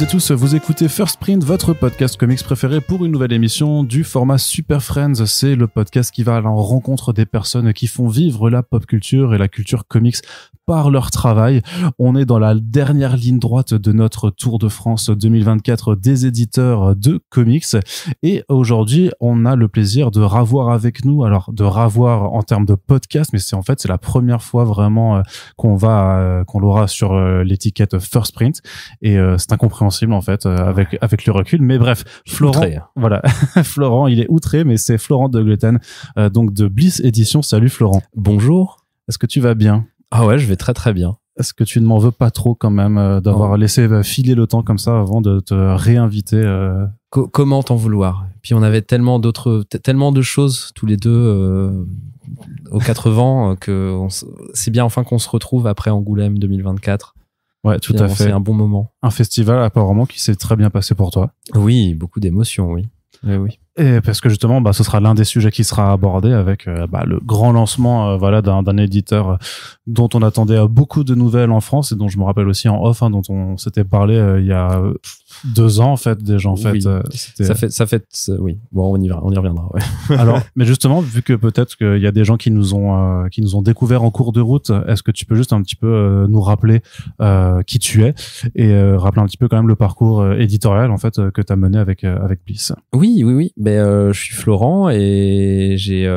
et tous, vous écoutez First Print, votre podcast comics préféré pour une nouvelle émission du format Super Friends. C'est le podcast qui va à la rencontre des personnes qui font vivre la pop culture et la culture comics par leur travail. On est dans la dernière ligne droite de notre Tour de France 2024 des éditeurs de comics. Et aujourd'hui, on a le plaisir de ravoir avec nous, alors de ravoir en termes de podcast, mais c'est en fait, c'est la première fois vraiment euh, qu'on va, euh, qu'on l'aura sur euh, l'étiquette First Print. Et c'est incompréhensible en fait euh, avec avec le recul. Mais bref, Florent, hein. voilà, Florent, il est outré, mais c'est Florent de Gluten, euh, donc de Bliss Édition. Salut Florent. Bonjour. Est-ce que tu vas bien Ah ouais, je vais très très bien. Est-ce que tu ne m'en veux pas trop quand même euh, d'avoir laissé filer le temps comme ça avant de te réinviter Comment t'en vouloir Puis on avait tellement d'autres, tellement de choses tous les deux aux quatre vents, que c'est bien enfin qu'on se retrouve après Angoulême 2024 Ouais, tout à fait. un bon moment. Un festival apparemment qui s'est très bien passé pour toi. Oui, beaucoup d'émotions, oui. Et eh oui. Et parce que justement, bah, ce sera l'un des sujets qui sera abordé avec euh, bah, le grand lancement euh, voilà, d'un éditeur euh, dont on attendait beaucoup de nouvelles en France et dont je me rappelle aussi en off, hein, dont on s'était parlé il y a deux ans en fait déjà en euh, fait ça fait ça fait oui bon on y reviendra alors mais justement vu que peut-être qu'il y a des gens qui nous ont euh, qui nous ont découvert en cours de route est-ce que tu peux juste un petit peu euh, nous rappeler qui tu es et rappeler un petit peu quand même le parcours éditorial en fait que tu as mené avec avec Bliss oui oui oui ben je suis Florent et j'ai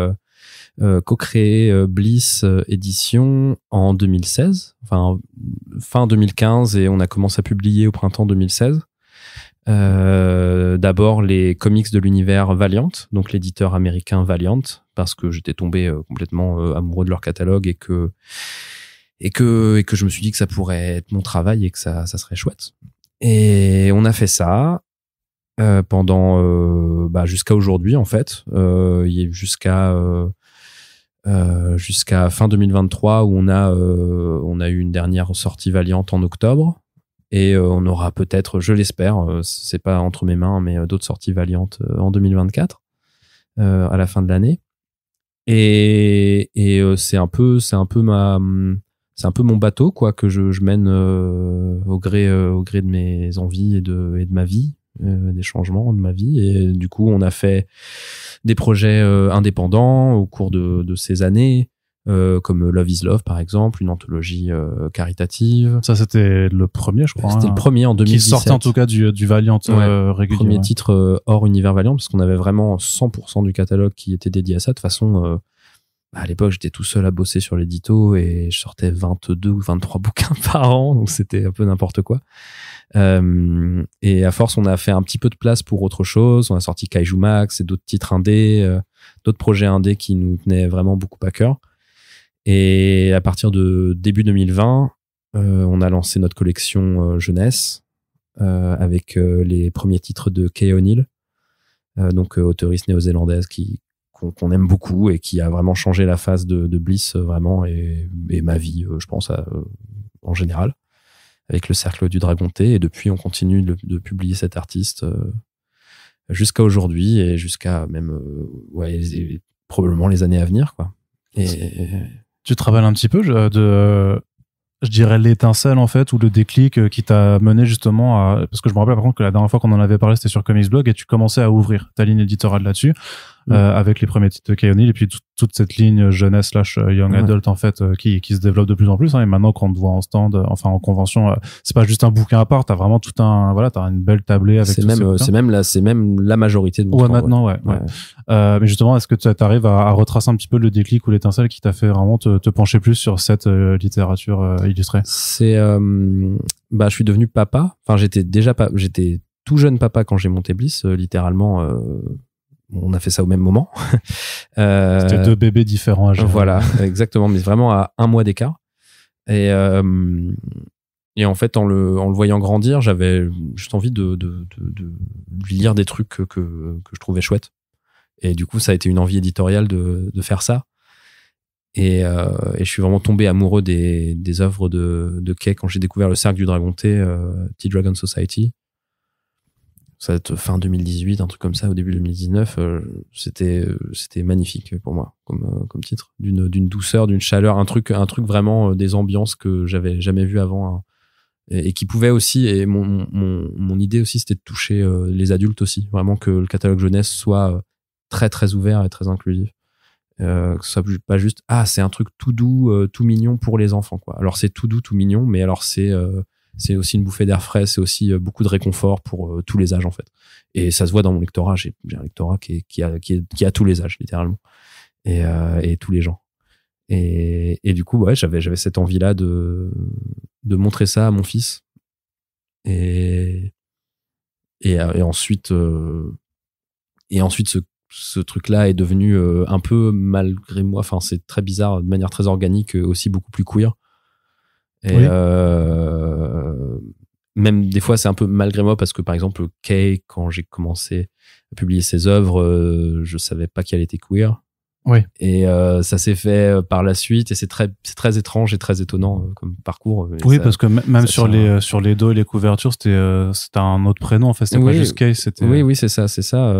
co-créé Bliss Édition en 2016 enfin fin 2015 et on a commencé à publier au printemps 2016 euh, d'abord les comics de l'univers Valiant, donc l'éditeur américain Valiant, parce que j'étais tombé euh, complètement euh, amoureux de leur catalogue et que et que et que je me suis dit que ça pourrait être mon travail et que ça ça serait chouette. Et on a fait ça pendant bah, jusqu'à aujourd'hui en fait, jusqu'à jusqu'à fin 2023 où on a on a eu une dernière sortie Valiant en octobre et euh, on aura peut-être, je l'espère, euh, c'est pas entre mes mains, mais euh, d'autres sorties valiantes en 2024, à la fin de l'année. Et, et c'est un peu, c'est un peu ma, mm, c'est un peu mon bateau quoi que je, je mène au gré au gré de mes envies et de et de ma vie des changements de ma vie et du coup on a fait des projets indépendants au cours de, de ces années euh, comme Love is Love par exemple, une anthologie euh, caritative. Ça c'était le premier je crois. C'était le hein, premier en 2017. Qui sortait en tout cas du, du Valiant euh, ouais, euh, régulier. Premier titre hors univers Valiant parce qu'on avait vraiment 100% du catalogue qui était dédié à ça. De façon, à l'époque j'étais tout seul à bosser sur l'édito et je sortais 22 ou 23 bouquins par an donc c'était un peu n'importe quoi. et à force on a fait un petit peu de place pour autre chose. On a sorti Kaiju Max et d'autres titres indés, d'autres projets indés qui nous tenaient vraiment beaucoup à cœur. Et à partir de début 2020, euh, on a lancé notre collection euh, jeunesse euh, avec les premiers titres de Kay O'Neill, donc auteuriste néo-zélandaise qui qu'on aime beaucoup et qui a vraiment changé la phase de, Bliss vraiment et, et, ma vie, je pense, en général avec le cercle du Dragon T. Et depuis, on continue de, publier cet artiste jusqu'à aujourd'hui et jusqu'à même ouais, probablement les années à venir. Quoi. Et, tu te un petit peu de, je dirais, l'étincelle, en fait, ou le déclic euh, qui t'a mené justement à. Parce que je me rappelle, par contre, que la dernière fois qu'on en avait parlé, c'était sur Comics Blog et tu commençais à ouvrir ta ligne éditoriale là-dessus. Mm. Euh, avec les premiers titres de Kayonil et puis toute cette ligne jeunesse slash euh, young adult en fait euh, qui, qui, se développe de plus en plus hein, et maintenant qu'on te voit en stand enfin en convention c'est pas juste un bouquin à part t'as vraiment tout un voilà t'as une belle tablée avec c'est même c'est même là c'est même la majorité de mon ouais, maintenant ouais, ouais. ouais. mais justement est-ce que tu arrives à, retracer un petit peu le déclic ou l'étincelle qui t'a fait vraiment te, pencher plus sur cette littérature illustrée c'est bah je suis devenu papa enfin j'étais déjà j'étais tout jeune papa quand j'ai monté Bliss, littéralement euh, on a fait ça au même moment. Euh, C'était deux bébés différents à Voilà, exactement, mais vraiment à un mois d'écart. Et, euh, en fait, en le, voyant grandir, j'avais juste envie de, lui lire des trucs que, je trouvais chouettes. Et du coup, ça a été une envie éditoriale de, faire ça. Euh, et, je suis vraiment tombé amoureux des, œuvres de, de Kay quand j'ai découvert le cercle du Dragon T, T-Dragon Society ça va être fin 2018, un truc comme ça, au début 2019, euh, c'était euh, c'était magnifique pour moi comme euh, comme titre, d'une d'une douceur, d'une chaleur, un truc un truc vraiment des ambiances que j'avais jamais vu avant hein. et, qui pouvait aussi et mon mon, idée aussi c'était de toucher les adultes aussi, vraiment que le catalogue jeunesse soit très très ouvert et très inclusif. Euh, que ce soit pas juste ah c'est un truc tout doux, tout mignon pour les enfants quoi. Alors c'est tout doux, tout mignon, mais alors c'est c'est aussi une bouffée d'air frais, c'est aussi euh, beaucoup de réconfort pour euh, tous les âges en fait. Et ça se voit dans mon lectorat, j'ai un lectorat qui, qui, a, tous les âges littéralement et, euh, tous les gens. Et, du coup, ouais, j'avais j'avais cette envie là de de montrer ça à mon fils. Et et, ensuite et ensuite ce ce truc-là est devenu un peu malgré moi, enfin c'est très bizarre, de manière très organique, aussi beaucoup plus queer. Et euh, même des fois, c'est un peu malgré moi parce que par exemple, Kay, quand j'ai commencé à publier ses œuvres, euh, je savais pas qu'elle était queer. Oui. Et euh, ça s'est fait par la suite et c'est très, très étrange et très étonnant comme parcours. Oui, parce que même sur les, sur les dos et les couvertures, c'était, c'était un autre prénom en fait. C'était pas juste Kay, c'était. Oui, oui, c'est ça, c'est ça.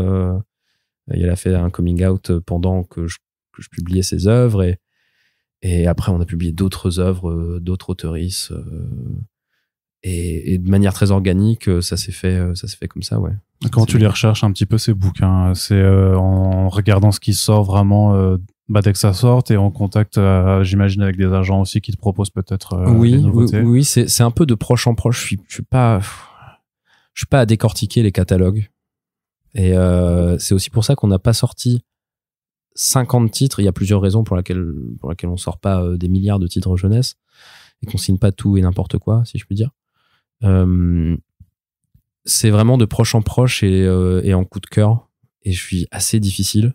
elle a fait un coming out pendant que je, que je publiais ses œuvres et et après, on a publié d'autres œuvres, euh, d'autres auteurices. Euh, et, de manière très organique, euh, ça s'est fait, ça fait comme ça, ouais. Quand tu les recherches un petit peu ces bouquins, hein? c'est en regardant ce qui sort vraiment bah, dès que ça sort et en contact, j'imagine, avec des agents aussi qui te proposent peut-être. oui, des oui, oui c'est un peu de proche en proche. Je suis, je suis pas, je suis pas à décortiquer les catalogues. Et c'est aussi pour ça qu'on n'a pas sorti 50 titres. Il y a plusieurs raisons pour lesquelles, pour laquelle on sort pas euh, des milliards de titres jeunesse et qu'on signe pas tout et n'importe quoi, si je puis dire. Euh, c'est vraiment de proche en proche euh, et, en coup de cœur. Et je suis assez difficile.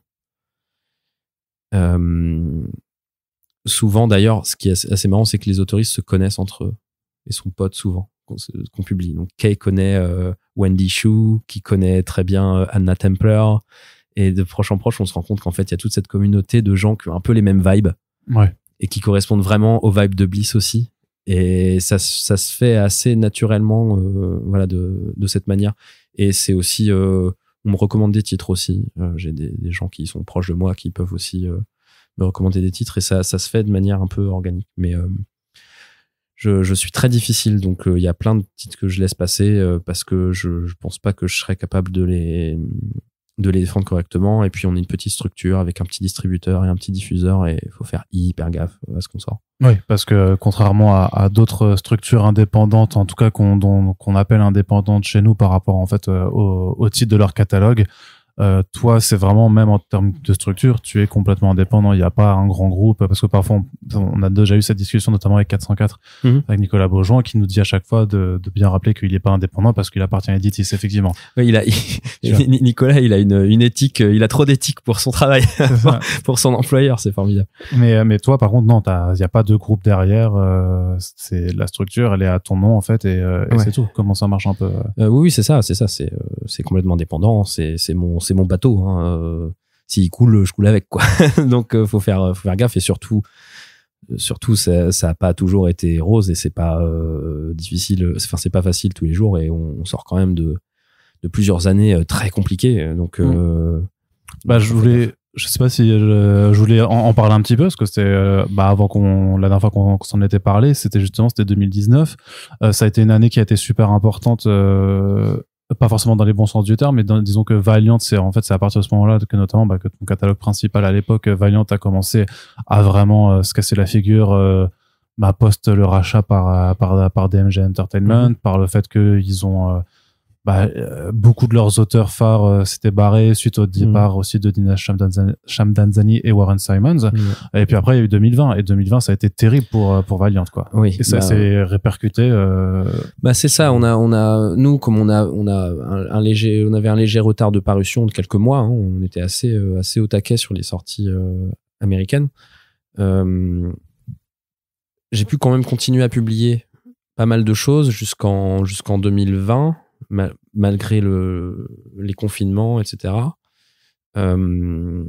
souvent, d'ailleurs, ce qui est assez marrant, c'est que les autoristes se connaissent entre eux et sont potes souvent qu'on publie. Donc Kay connaît Wendy Shu, qui connaît très bien Anna Templer, et de proche en proche, on se rend compte qu'en fait, il y a toute cette communauté de gens qui ont un peu les mêmes vibes. Ouais. Et qui correspondent vraiment aux vibes de Bliss aussi. Et ça, ça se fait assez naturellement, euh, voilà, de, de, cette manière. Et c'est aussi, euh, on me recommande des titres aussi. Euh, j'ai des, gens qui sont proches de moi qui peuvent aussi euh, me recommander des titres et ça, ça se fait de manière un peu organique. Mais euh, je, je, suis très difficile, donc il y a plein de titres que je laisse passer parce que je, je pense pas que je serais capable de les de les défendre correctement. Et puis, on est une petite structure avec un petit distributeur et un petit diffuseur et il faut faire hyper gaffe à ce qu'on sort. Oui, parce que euh, contrairement à, d'autres structures indépendantes, en tout cas qu'on appelle indépendantes chez nous par rapport en fait euh, au titre de leur catalogue, euh, toi, c'est vraiment même en termes de structure, tu es complètement indépendant. Il n'y a pas un grand groupe parce que parfois on, a déjà eu cette discussion notamment avec 404 mhm. avec Nicolas Beaujean qui nous dit à chaque fois de, de bien rappeler qu'il n'est pas indépendant parce qu'il appartient à Editis effectivement. Oui, il a Nicolas, il a une, une éthique, euh, il a trop d'éthique pour son travail, pour son employeur, c'est formidable. Mais euh, mais toi, par contre, non, il n'y a pas de groupe derrière. c'est la structure, elle est à ton nom en fait et, et c'est tout. Comment ça marche un peu Oui, oui c'est ça, c'est ça, c'est complètement indépendant c'est mon c'est mon bateau. Hein, euh, s'il coule, je coule avec, quoi. Donc, euh, faut faire, faut faire gaffe et surtout, euh, surtout ça n'a pas toujours été rose et c'est pas difficile enfin c'est pas facile tous les jours et on, sort quand même de, de plusieurs années très compliquées donc mm. bah, je voulais je sais pas si je, voulais en, parler un petit peu parce que c'était bah avant qu'on la dernière fois qu'on s'en était parlé c'était justement c'était 2019 ça a été une année qui a été super importante pas forcément dans les bons sens du terme, mais disons que Valiant, c'est en fait c'est à partir de ce moment-là que notamment bah, que ton catalogue principal à l'époque, Valiant a commencé à vraiment euh, se casser la figure, euh, bah, post le rachat par euh, par par DMG Entertainment, mhm. par le fait qu'ils ont bah, euh, beaucoup de leurs auteurs phares euh, s'étaient barrés suite au mm. départ aussi de Dina Shamdanzani et Warren Simons. Mm. Et puis après, il y a eu 2020. Et 2020, ça a été terrible pour, euh, pour Valiant, quoi. Oui. Et ça bah, s'est répercuté. Bah, c'est ça. On a, on a, nous, comme on a, on a un, léger, on avait un léger retard de parution de quelques mois. Hein, on était assez, assez au taquet sur les sorties américaines. j'ai pu quand même continuer à publier pas mal de choses jusqu'en jusqu'en 2020 malgré les confinements, etc. Euh,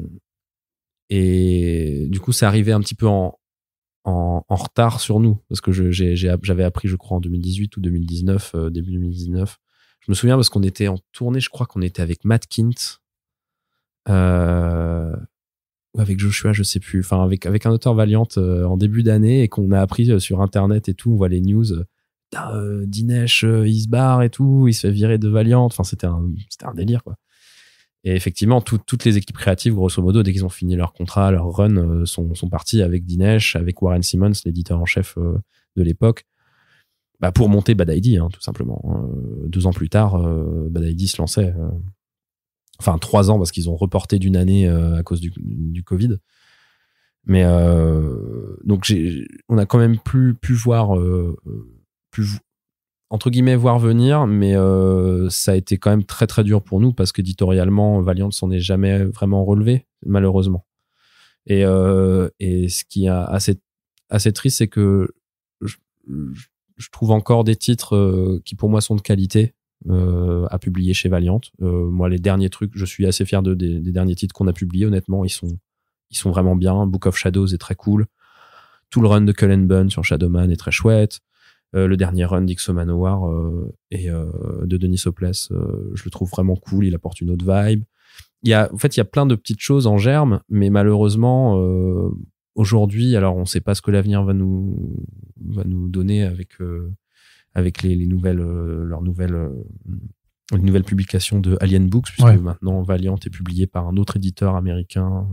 et du coup, ça arrivé un petit peu en, retard sur nous, parce que j'avais appris, je crois, en 2018 ou 2019, euh, début 2019. Je me souviens parce qu'on était en tournée, je crois qu'on était avec Matt Kint, euh, ou avec Joshua, je sais plus, enfin avec, avec un auteur Valiant en début d'année, et qu'on a appris sur Internet et tout, on voit les news euh, Dinesh, euh, il se barre et tout, il se fait virer de Valiant. Enfin, c'était un, délire, Et effectivement, toutes les équipes créatives, grosso modo, dès qu'ils ont fini leur contrat, leur run, euh, sont, sont partis avec Dinesh, avec Warren Simmons, l'éditeur en chef de l'époque, bah, pour monter Bad hein, tout simplement. deux ans plus tard, Bad ID se lançait. enfin, trois ans, parce qu'ils ont reporté d'une année à cause du, Covid. Mais donc, on a quand même plus pu voir entre guillemets voir venir, mais euh, ça a été quand même très très dur pour nous parce qu'éditorialement, Valiant s'en est jamais vraiment relevé, malheureusement. Et, euh, et ce qui est assez, assez triste, c'est que je, trouve encore des titres euh, qui pour moi sont de qualité. à publier chez Valiant. moi, les derniers trucs, je suis assez fier de, des, derniers titres qu'on a publiés. Honnêtement, ils sont, ils sont vraiment bien. Book of Shadows est très cool. Tout le run de Cullen Bunn sur Shadowman est très chouette. Euh, le dernier run d'Ixo Manowar euh, et euh, de Denis Soples, je le trouve vraiment cool. Il apporte une autre vibe. Il y a, en fait, il y a plein de petites choses en germe, mais malheureusement, aujourd'hui, alors on ne sait pas ce que l'avenir va nous va nous donner avec avec les, les nouvelles leurs nouvelles euh, nouvelles publications de Alien Books puisque maintenant Valiant est publié par un autre éditeur américain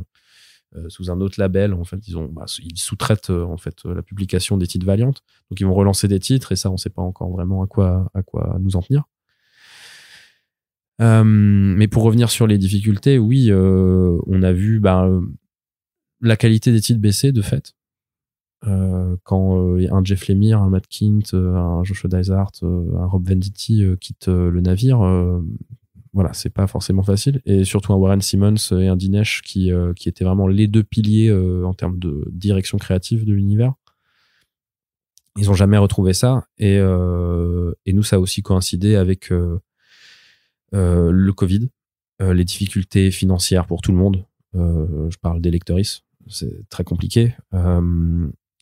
euh, sous un autre label. En fait, ils, bah, ils sous-traitent euh, en fait euh, la publication des titres Valiant. Donc ils vont relancer des titres et ça, on ne sait pas encore vraiment à quoi, à quoi nous en tenir. mais pour revenir sur les difficultés, oui, on a vu bah, la qualité des titres baisser de fait. quand un Jeff Lemire, un Matt Kint, un Joshua Dysart, un Rob Venditti quittent le navire, voilà, c'est pas forcément facile. Et surtout un Warren Simmons et un Dinesh qui, euh, qui étaient vraiment les deux piliers euh, en termes de direction créative de l'univers. Ils ont jamais retrouvé ça. Et, euh, nous, ça a aussi coïncidé avec le Covid, les difficultés financières pour tout le monde. je parle des lectrices, c'est très compliqué.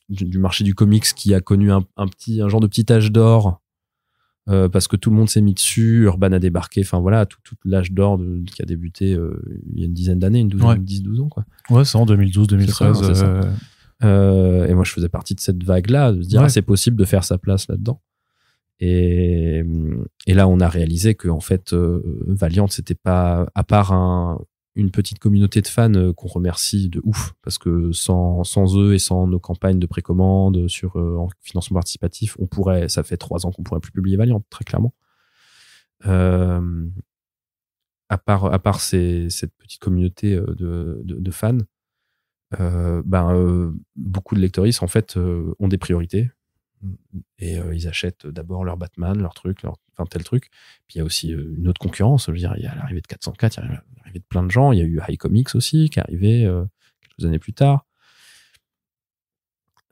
Du, marché du comics qui a connu un, petit, un genre de petit âge d'or euh, parce que tout le monde s'est mis dessus, Urban a débarqué, enfin voilà, tout, l'âge d'or qui a débuté euh, il y a une dizaine d'années, une douzaine, ouais. 10, 12 ans quoi. Ouais, c'est en 2012, 2013. Euh. et moi, je faisais partie de cette vague-là, de se dire, ah, c'est possible de faire sa place là-dedans. Et, et, là, on a réalisé que en fait, Valiant, c'était pas, à part un, une petite communauté de fans euh, qu'on remercie de ouf parce que sans, sans eux et sans nos campagnes de précommande sur euh, en financement participatif, on pourrait, ça fait trois ans qu'on pourrait plus publier Valiant, très clairement. Euh, à part, à part cette petite communauté de, de, fans, ben, beaucoup de lectoristes en fait ont des priorités et euh, ils achètent d'abord leur Batman, leur truc, leur, enfin tel truc. Puis il y a aussi euh, une autre concurrence. Je veux dire, il y a l'arrivée de 404, il y a l'arrivée de plein de gens. Il y a eu High Comics aussi, qui est arrivé euh, quelques années plus tard.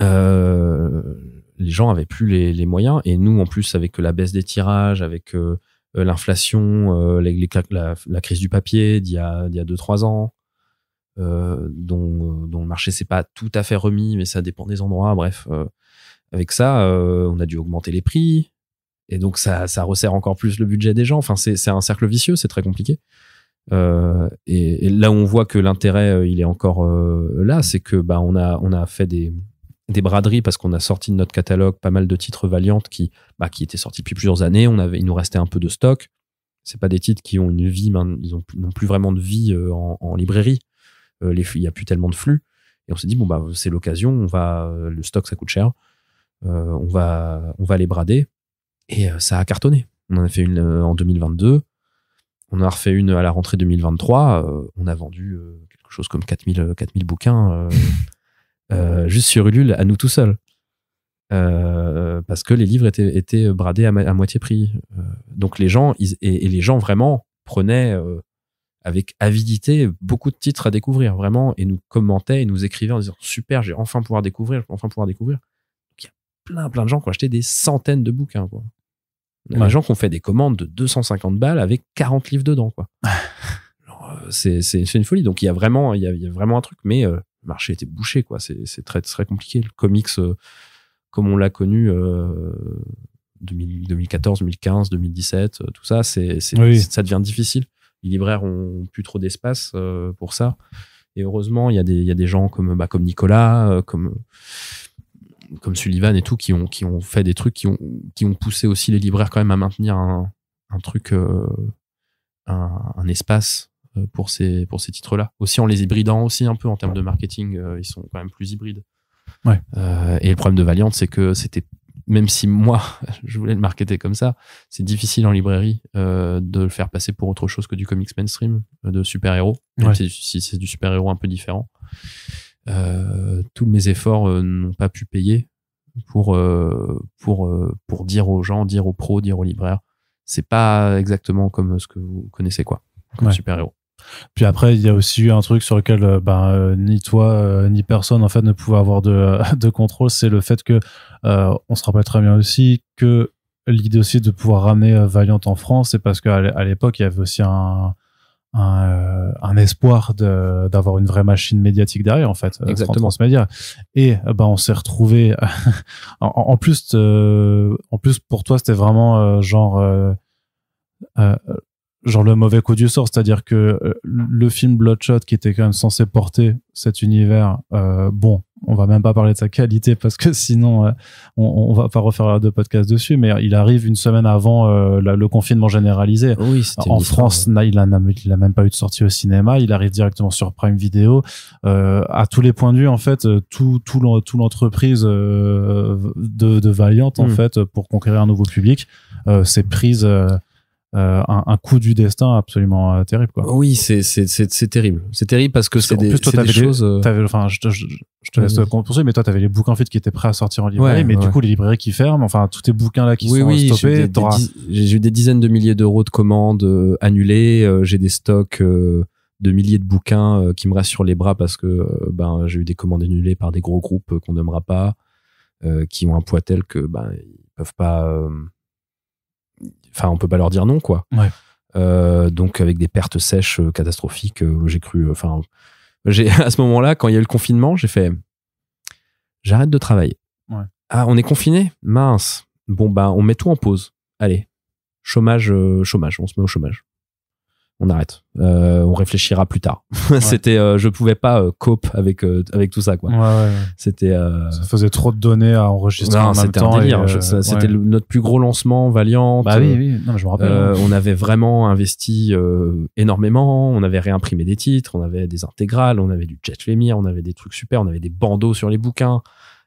les gens avaient plus les, moyens. Et nous, en plus, avec la baisse des tirages, avec l'inflation, la, crise du papier d'il y a 2-3 ans, dont, dont, le marché s'est pas tout à fait remis, mais ça dépend des endroits. Bref avec ça, euh, on a dû augmenter les prix. Et donc, ça, resserre encore plus le budget des gens. Enfin, c'est un cercle vicieux, c'est très compliqué. Euh, et, là où on voit que l'intérêt, euh, il est encore là, c'est que bah, on, a, on a fait des, braderies parce qu'on a sorti de notre catalogue pas mal de titres valiantes qui, bah, qui étaient sortis depuis plusieurs années. On avait, il nous restait un peu de stock. C'est pas des titres qui ont une vie, ils n'ont plus vraiment de vie en, librairie. il n'y a plus tellement de flux. Et on s'est dit, bon, bah, c'est l'occasion, on va, le stock, ça coûte cher. Euh, on, va, on va les brader. Et euh, ça a cartonné. On en a fait une euh, en 2022. On en a refait une à la rentrée 2023. on a vendu quelque chose comme 4000, 4000 bouquins juste sur Ulule à nous tout seuls. parce que les livres étaient, étaient bradés à, moitié prix. donc les gens, et, les gens vraiment prenaient avec avidité beaucoup de titres à découvrir, vraiment, et nous commentaient et nous écrivaient en disant super, j'ai enfin pouvoir découvrir, enfin pouvoir découvrir plein, plein de gens qui ont acheté des centaines de bouquins, des gens qui ont fait des commandes de 250 balles avec 40 livres dedans, quoi. Euh, c'est une folie. Donc, il y a vraiment, il y a, vraiment un truc, mais euh, le marché était bouché, quoi. C'est très, très compliqué. Le comics, euh, comme on l'a connu, euh, 2014, 2015, 2017, tout ça, c'est, ça devient difficile. Les libraires ont plus trop d'espace pour ça. Et heureusement, il y, a des, gens comme, bah, comme Nicolas, comme comme Sullivan et tout, qui ont, qui ont fait des trucs qui ont, qui ont poussé aussi les libraires quand même à maintenir un, un truc, euh, un, espace euh, pour ces, pour ces titres-là. Aussi en les hybridant aussi un peu en termes de marketing, euh, ils sont quand même plus hybrides. Ouais. et le problème de Valiant, c'est que c'était, même si moi, je voulais le marketer comme ça, c'est difficile en librairie de le faire passer pour autre chose que du comics mainstream, de super-héros, ouais. si c'est du super-héros un peu différent. Euh, tous mes efforts euh, n'ont pas pu payer pour euh, pour pour dire aux gens, dire aux pros, dire aux libraires, c'est pas exactement comme ce que vous connaissez quoi, comme super héros. Puis après, il y a aussi eu un truc sur lequel ben, ni toi ni personne en fait ne pouvait avoir de, de contrôle, c'est le fait que on se rappelle très bien aussi que l'idée aussi de pouvoir ramener Valiant en France, c'est parce qu'à l'époque il y avait aussi un, un, euh, un espoir d'avoir une vraie machine médiatique derrière en fait euh, exactement ce Média et ben on s'est retrouvé en, plus en plus pour toi c'était vraiment genre genre le mauvais coup du sort c'est-à-dire que le film Bloodshot qui était quand même censé porter cet univers bon on va même pas parler de sa qualité parce que sinon euh, on, va pas refaire de podcasts dessus mais il arrive une semaine avant euh, le confinement généralisé en France il, a, même pas eu de sortie au cinéma il arrive directement sur Prime Video euh, à tous les points de vue en fait tout tout l'entreprise de, de Valiant en hmm. fait pour conquérir un nouveau public c'est prise euh, un, un, coup du destin absolument euh, terrible quoi. Oui, c'est c'est c'est terrible. C'est terrible parce que c'est des, des choses euh, enfin je, te je te laisse pour ça mais toi tu avais les bouquins en fait qui étaient prêts à sortir en librairie mais du coup les librairies qui ferment enfin tous tes bouquins là qui oui, sont oui, stoppés, j'ai eu des dizaines de milliers d'euros de commandes annulées, j'ai des stocks de milliers de bouquins qui me restent sur les bras parce que ben j'ai eu des commandes annulées par des gros groupes qu'on nommera pas qui ont un poids tel que ben ils peuvent pas enfin, on peut pas leur dire non, quoi. Euh, donc avec des pertes sèches euh, catastrophiques, euh, j'ai cru. Enfin, j'ai à ce moment-là, quand il y a eu le confinement, j'ai fait, j'arrête de travailler. Ah, on est confiné, mince. Bon bah, on met tout en pause. Allez, chômage, chômage, on se met au chômage on arrête. Euh, on réfléchira plus tard. C'était, euh, je pouvais pas euh, cope avec avec tout ça quoi. C'était. Ça faisait trop de données à enregistrer en même temps. C'était notre plus gros lancement Valiant. Bah oui, oui. Non, je me rappelle. Hein. on avait vraiment investi énormément. On avait réimprimé des titres, on avait des intégrales, on avait du Jet Lemire, on avait des trucs super, on avait des bandeaux sur les bouquins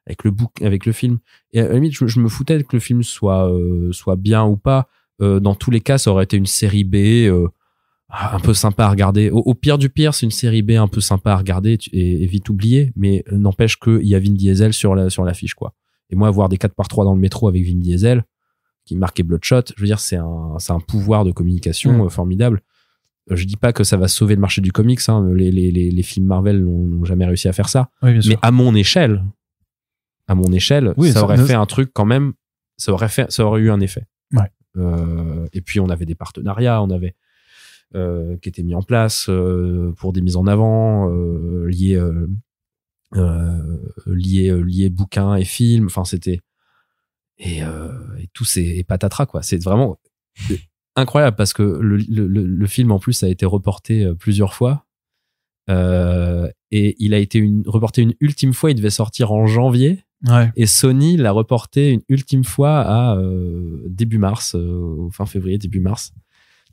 avec le avec le film. Et à je, me foutais que le film soit soit bien ou pas. dans tous les cas, ça aurait été une série B un peu sympa à regarder. Au, pire du pire, c'est une série B un peu sympa à regarder et, vite oubliée, mais euh, n'empêche qu'il y a Vin Diesel sur la sur l'affiche quoi. Et moi, voir des 4 par 3 dans le métro avec Vin Diesel qui marquait Bloodshot, je veux dire, c'est un, un pouvoir de communication mm. euh, formidable. Euh, je dis pas que ça va sauver le marché du comics, hein, les, les, les, films Marvel n'ont jamais réussi à faire ça. mais à mon échelle, à mon échelle, ça, aurait fait un truc quand même, ça aurait, fait, ça aurait eu un effet. et puis on avait des partenariats, on avait euh, qui était mis en place euh, pour des mises en avant euh, liées liées liées bouquins et films. Enfin, c'était et, et, tout c'est patatras quoi. C'est vraiment incroyable parce que le, le, le, film en plus a été reporté plusieurs fois et il a été une, reporté une ultime fois. Il devait sortir en janvier et Sony l'a reporté une ultime fois à début mars, fin février, début mars.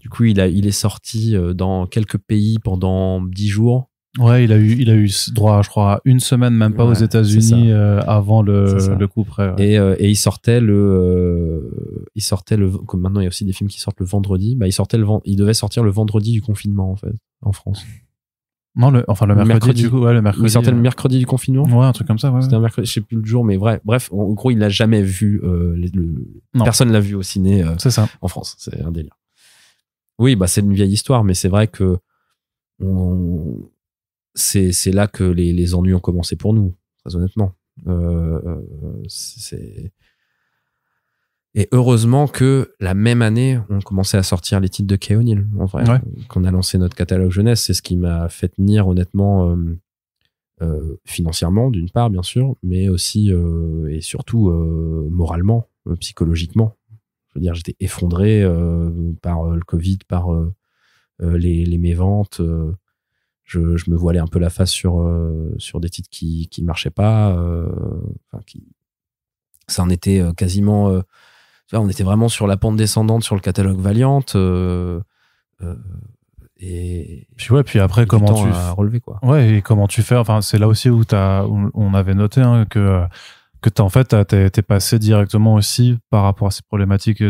Du coup, il, a, il est sorti euh, dans quelques pays pendant dix jours. Ouais, il a eu, il a eu droit, je crois, à une semaine, même pas aux États-Unis euh, avant le, le coup près. Et, euh, et, il sortait le, il sortait le, comme maintenant il y a aussi des films qui sortent le vendredi. Bah, il sortait le, il devait sortir le vendredi du confinement en fait, en France. Non, le, enfin le mercredi, du coup, ouais, le mercredi. Il sortait le mercredi du confinement. Ouais, un truc comme ça. Ouais, C'était un mercredi, je sais plus le jour, mais vrai. bref, en gros, il n'a jamais vu. Les, le, Personne l'a vu au ciné. C'est ça. En France, c'est un délire. Oui, bah, c'est une vieille histoire, mais c'est vrai que c'est là que les, ennuis ont commencé pour nous, très honnêtement. Euh, euh, et heureusement que la même année, on commençait à sortir les titres de Kay en vrai. Qu'on a lancé notre catalogue jeunesse, c'est ce qui m'a fait tenir, honnêtement, euh, financièrement, d'une part, bien sûr, mais aussi et surtout moralement, psychologiquement. Je veux dire, j'étais effondré euh, par euh, le Covid, par euh, les, les, méventes. Je, me voilais un peu la face sur, sur des titres qui ne marchaient pas. qui... Ça en était quasiment. on était vraiment sur la pente descendante sur le catalogue Valiant. et puis ouais, puis après comment tu quoi. Ouais, et comment tu fais Enfin, c'est là aussi où as, on avait noté hein, que que tu en fait t'es es passé directement aussi par rapport à ces problématiques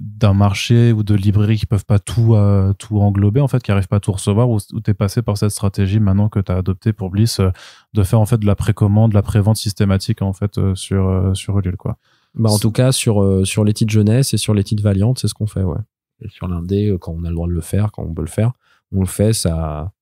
d'un marché ou de librairies qui peuvent pas tout euh, tout englober en fait qui arrivent pas à tout recevoir ou, tu t'es passé par cette stratégie maintenant que tu as adopté pour Bliss euh, de faire en fait de la précommande de la prévente systématique en fait euh, sur sur Ulule quoi bah en tout cas sur sur les titres jeunesse et sur les titres valiantes, c'est ce qu'on fait ouais et sur l'indé quand on a le droit de le faire quand on peut le faire on le fait ça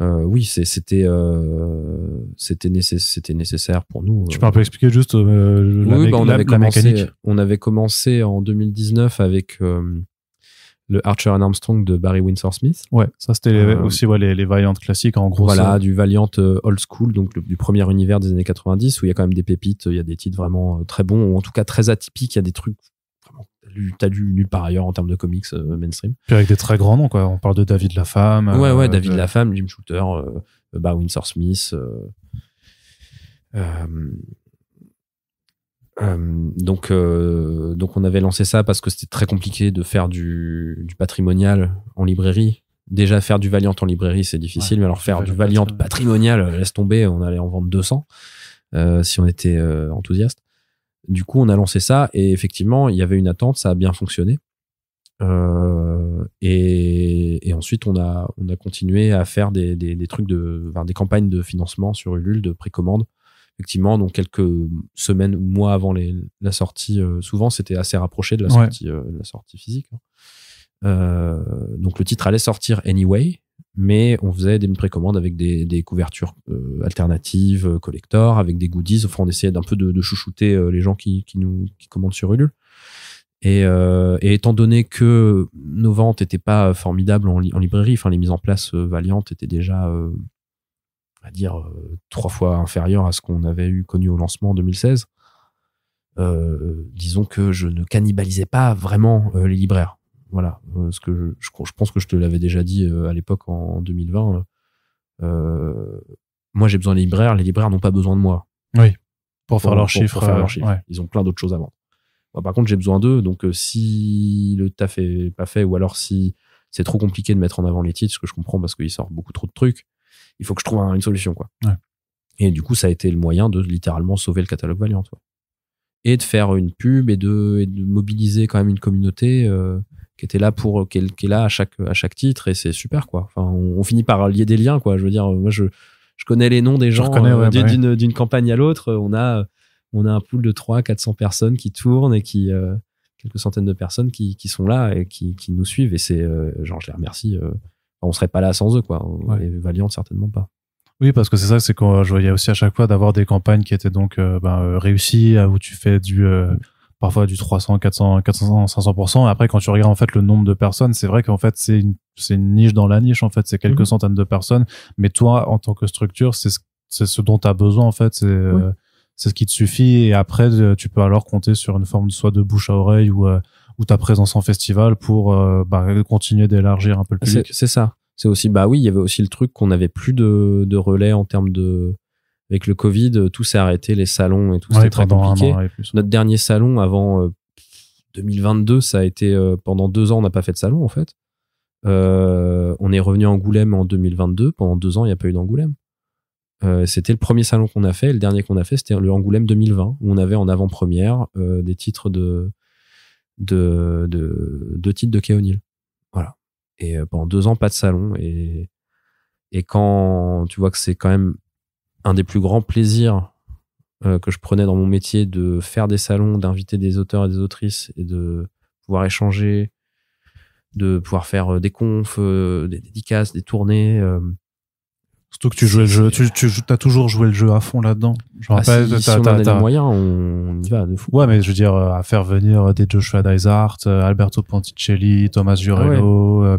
euh, oui, c'était euh, c'était nécessaire pour nous. Tu euh. peux un peu expliquer juste le euh, la, bah, on avait commencé, mécanique On avait commencé en 2019 avec le Archer and Armstrong de Barry Windsor Smith. Ouais, ça c'était aussi ouais, les, Variantes classiques en gros. Voilà, du Valiant old school, donc du premier univers des années 90 où il y a quand même des pépites, il y a des titres vraiment très bons ou en tout cas très atypiques, il y a des trucs tu as lu nulle part ailleurs en termes de comics euh, mainstream. Puis avec des très grands noms, On parle de David Lafemme. Ouais, ouais, euh, David de... Lafemme, Jim Shooter, euh, bah, Windsor Smith. donc, donc on avait lancé ça parce que c'était très compliqué de faire du, patrimonial en librairie. Déjà faire du Valiant en librairie c'est difficile, mais alors faire du Valiant patrimonial, laisse tomber, on allait en vendre 200 si on était enthousiaste. Du coup, on a lancé ça et effectivement, il y avait une attente, ça a bien fonctionné. Euh, et, ensuite, on a, on a continué à faire des, trucs de, enfin, des campagnes de financement sur Ulule, de précommande. Effectivement, donc quelques semaines ou mois avant la sortie, euh, souvent c'était assez rapproché de la sortie, euh, de la sortie physique. Hein. donc le titre allait sortir anyway, mais on faisait des précommandes avec des, couvertures euh, alternatives, euh, collector, avec des goodies. Enfin, on essayait d'un peu de, chouchouter euh, les gens qui, nous commandent sur Ulule. Et, étant donné que nos ventes n'étaient pas formidables en, librairie, enfin les mises en place valiantes étaient déjà, à dire, trois fois inférieures à ce qu'on avait eu connu au lancement en 2016. disons que je ne cannibalisais pas vraiment les libraires voilà, euh, ce que je, pense que je te l'avais déjà dit euh, à l'époque en, 2020. Hein. Euh, moi, j'ai besoin des libraires. Les libraires n'ont pas besoin de moi. Oui. Pour, faire leurs chiffres. leur Ils ont plein d'autres choses à vendre. par contre, j'ai besoin d'eux. Donc, si le taf n'est pas fait, ou alors si c'est trop compliqué de mettre en avant les titres, ce que je comprends parce qu'ils sortent beaucoup trop de trucs, il faut que je trouve une solution, quoi. Et du coup, ça a été le moyen de littéralement sauver le catalogue Valiant. Et de faire une pub et de, mobiliser quand même une communauté qui était là pour est, là à chaque à chaque titre et c'est super quoi. Enfin, on, finit par lier des liens quoi. Je veux dire, moi je je connais les noms des gens euh, bah d'une campagne à l'autre. On a on a un pool de 3 400 personnes qui tournent et qui euh, quelques centaines de personnes qui, sont là et qui, nous suivent et c'est euh, genre je les remercie on serait pas là sans eux quoi Valiant certainement pas oui parce que c'est ça c'est quand je voyais aussi à chaque fois d'avoir des campagnes qui étaient donc ben, réussies où tu fais du mm parfois du 300, 400, 400, 500%. après, quand tu regardes en fait le nombre de personnes, c'est vrai qu'en fait c'est une, niche dans la niche. En fait, c'est quelques mhm. centaines de personnes. Mais toi, en tant que structure, c'est ce, dont tu as besoin en fait. Euh, c'est ce qui te suffit. Et après, euh, tu peux alors compter sur une forme de soit de bouche à oreille ou euh, ou ta présence en festival pour bah, continuer d'élargir un peu le public. C'est, ça. C'est aussi bah oui, il y avait aussi le truc qu'on n'avait plus de relais en termes de avec le Covid, euh, tout s'est arrêté, les salons et tout, c'était très compliqué. Notre dernier salon avant 2022, euh, ça a été euh, pendant deux ans, on n'a pas fait de salon en fait. on est revenu à Angoulême en 2022. Pendant deux ans, il n'y a pas eu d'Angoulême. c'était le premier salon qu'on a fait. le dernier qu'on a fait, c'était le Angoulême 2020, où on avait en avant-première des titres de de, de, titres de Kéonil. Voilà. Et pendant deux ans, pas de salon. Et, et quand tu vois que c'est quand même un des plus grands plaisirs euh, que je prenais dans mon métier de faire des salons, d'inviter des auteurs et des autrices et de pouvoir échanger, de pouvoir faire euh, des confs, euh, des dédicaces, des tournées. Surtout que tu jouais le jeu, tu, tu as toujours joué le jeu à fond là-dedans. Je me ah, rappelle, si, on a les moyens, on, y va de fou. Ouais, mais je veux dire, à faire venir des Joshua Dysart, Alberto Ponticelli, Thomas ah Jurello, ah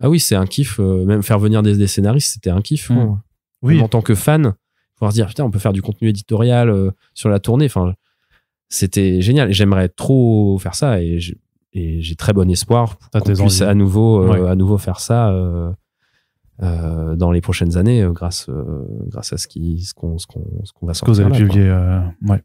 Ah oui, c'est un kiff. Même faire venir des, scénaristes, c'était un kiff. Mmh. Hein en tant que fan, pouvoir se dire, putain, on peut faire du contenu éditorial euh, sur la tournée. Enfin, c'était génial. J'aimerais trop faire ça et j'ai, très bon espoir qu'on puisse à nouveau, euh, à nouveau faire ça. Euh, dans les prochaines années grâce grâce à ce qui ce qu'on ce qu'on ce qu'on va sortir ce que vous et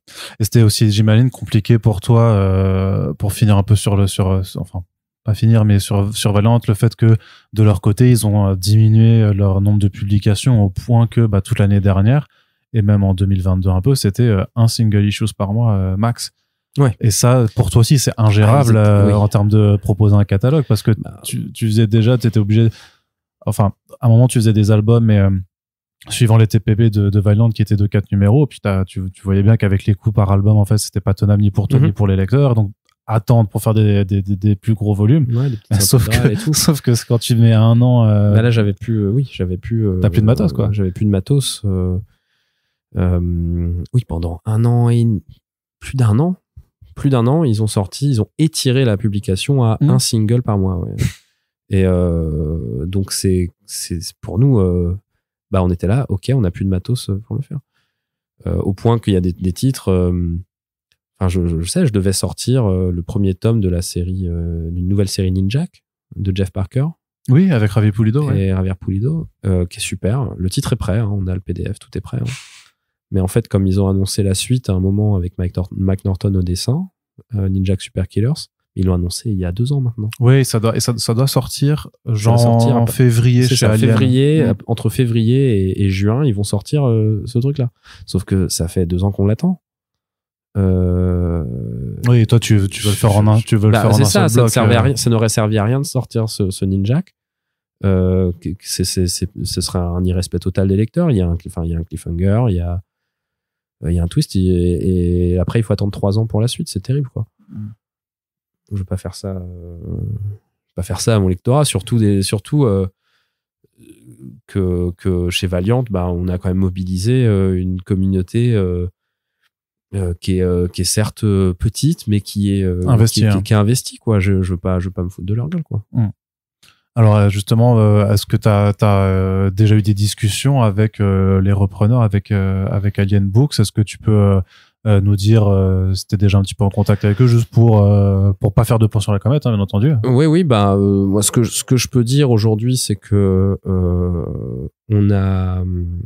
c'était aussi j'imagine compliqué pour toi pour finir un peu sur le sur enfin pas finir, mais sur, sur le fait que de leur côté, ils ont euh, diminué leur nombre de publications au point que bah, toute l'année dernière, et même en 2022 un peu, c'était euh, un single issue par mois euh, max. Ouais. Et ça, pour toi aussi, c'est ingérable ah, en termes de proposer un catalogue parce que bah, tu, tu, faisais déjà, tu étais obligé. Enfin, à un moment, tu faisais des albums mais suivant les TPP de, de qui étaient de quatre numéros, puis tu, tu voyais bien qu'avec les coûts par album, en fait, c'était pas tenable ni pour toi ni mhm. pour les lecteurs. Donc, attendre pour faire des, plus gros volumes. Bah, sauf, que, tout. sauf que quand tu mets un an. Euh, bah, là, j'avais plus. Euh, oui, j'avais plus. Euh, T'as plus de matos, quoi. J'avais plus de matos. oui, pendant un an et. Plus d'un an. Plus d'un an, ils ont sorti, ils ont étiré la publication à mmh. un single par mois. et donc, c'est pour nous. bah, on était là, ok, on n'a plus de matos pour le faire. au point qu'il y a des, titres je, sais, je devais sortir euh, le premier tome de la série, euh, d'une nouvelle série Ninja de Jeff Parker. Oui, avec Javier Pulido. Et ouais. Javier Pulido, qui est super. Le titre est prêt, hein, on a le PDF, tout est prêt. Hein. Mais en fait, comme ils ont annoncé la suite à un moment avec Mike Norton, au dessin, euh, Ninja Super Killers, ils l'ont annoncé il y a deux ans maintenant. Oui, ça doit, et ça, doit sortir genre en février chez ça, février, mm. Entre février et, juin, ils vont sortir ce truc-là. Sauf que ça fait deux ans qu'on l'attend. Euh, oui, et toi, tu, veux le faire en un, tu veux bah, faire ça, ça euh. Ça, ça n'aurait servi à rien de sortir ce, ce euh, ce serait un irrespect total des lecteurs. Il y a un, enfin, il y a un cliffhanger, il y a, il y a un twist, et, après, il faut attendre trois ans pour la suite. C'est terrible, quoi. Mm. Je vais pas faire ça. pas faire ça à mon lectorat, surtout des, surtout que, que chez Valiant, bah, on a quand même mobilisé une communauté euh, qui, est, euh, qui est certes euh, petite, mais qui est, investi, qui, hein. investie. Quoi. Je ne je veux, pas, je pas me foutre de leur gueule. Quoi. Hmm. Alors justement, est-ce que tu as, déjà eu des discussions avec les repreneurs, avec, avec Alien Books Est-ce que tu peux nous dire c'était déjà un petit peu en contact avec eux juste pour ne pour pas faire de points sur la comète hein, bien entendu oui oui bah moi ce que ce que je peux dire aujourd'hui c'est que on a hum,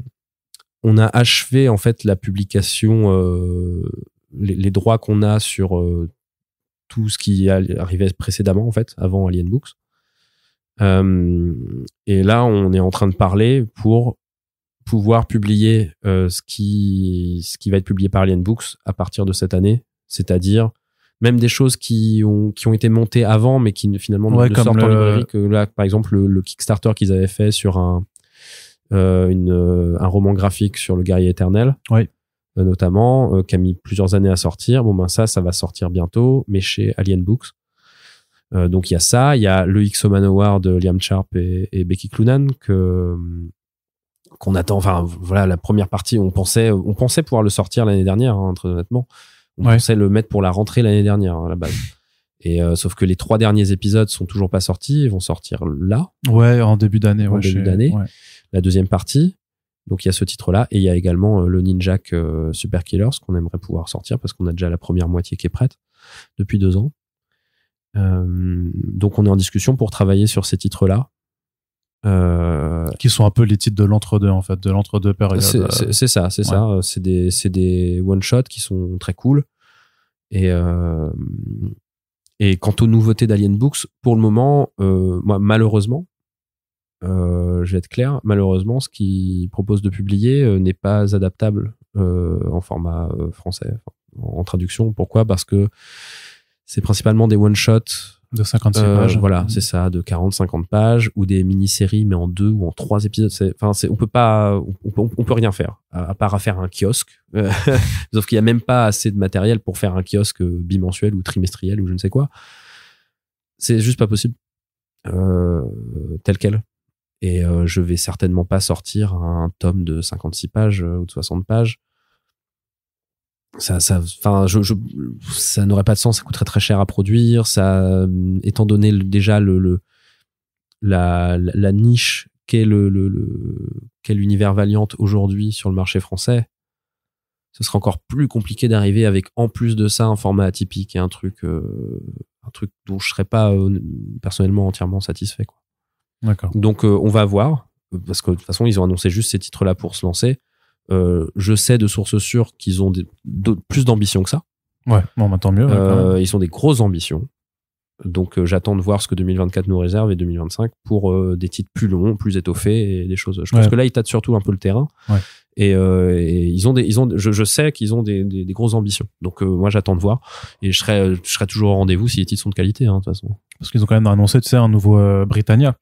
on a achevé en fait la publication, euh, les, droits qu'on a sur euh, tout ce qui arrivait précédemment en fait, avant Alien Books. Euh, et là, on est en train de parler pour pouvoir publier ce qui ce qui va être publié par Alien Books à partir de cette année, c'est-à-dire même des choses qui ont qui ont été montées avant mais qui finalement ne sortent en librairie que là par exemple le Kickstarter qu'ils avaient fait sur un euh, une, euh, un roman graphique sur le guerrier éternel. Oui euh, notamment, qui a mis plusieurs années à sortir. Bon, ben ça, ça va sortir bientôt, mais chez Alien Books. donc il y a ça, il y a le x Award de Liam Sharp et, Becky Clunan que qu'on attend. Enfin voilà, la première partie, on pensait, on pensait pouvoir le sortir l'année dernière, hein, très honnêtement. On pensait le mettre pour la rentrée l'année dernière hein, à la base. Et sauf que les trois derniers épisodes sont toujours pas sortis, ils vont sortir là. Ouais, en début d'année. En début d'année. Ouais la deuxième partie. Donc il y a ce titre-là et il y a également euh, le Ninjak euh, Super Killers qu'on aimerait pouvoir sortir parce qu'on a déjà la première moitié qui est prête depuis deux ans. Euh, donc on est en discussion pour travailler sur ces titres-là. qui sont un peu les titres de l'entre-deux en fait, de l'entre-deux période. C'est ça, c'est ça. C'est des, one-shots qui sont très cool. Et, et quant aux nouveautés d'Alien Books, pour le moment, moi, malheureusement, euh, je vais être clair, malheureusement, ce qu'ils propose de publier euh, n'est pas adaptable euh, en format euh, français, en, traduction. Pourquoi Parce que c'est principalement des one-shots. De 56 pages. Voilà, mmh. c'est ça, de 40-50 pages, ou des mini-séries, mais en deux ou en trois épisodes. Enfin, on peut pas, on, peut rien faire, à, part à faire un kiosque. Sauf qu'il n'y a même pas assez de matériel pour faire un kiosque bimensuel ou trimestriel ou je ne sais quoi. C'est juste pas possible. Euh, tel quel. Et euh, je vais certainement pas sortir un tome de 56 pages euh, ou de 60 pages. Ça, ça, enfin, je, je, ça n'aurait pas de sens. Ça coûterait très cher à produire. Ça, euh, étant donné déjà le, la, la, niche qu'est le, le, le qu'est l'univers valiante aujourd'hui sur le marché français, ce serait encore plus compliqué d'arriver avec en plus de ça un format atypique et un truc un truc dont je serais pas personnellement entièrement satisfait quoi. Donc euh, on va voir, parce que de toute façon, ils ont annoncé juste ces titres-là pour se lancer. Euh, je sais de sources sûres qu'ils ont plus d'ambition que ça. Ouais, bon, bah, tant mieux. Euh, ils ont des grosses ambitions. Donc j'attends de voir ce que 2024 nous réserve et 2025 pour des titres plus longs, plus étoffés et des choses. Je pense que là, ils tâtent surtout un peu le terrain. Ouais. Et, ils ont des, ils ont, je, sais qu'ils ont des, grosses ambitions. Donc moi j'attends de voir et je serai, je serai toujours au rendez-vous si les titres sont de qualité hein, de toute façon. Parce qu'ils ont quand même annoncé tu sais un nouveau Britannia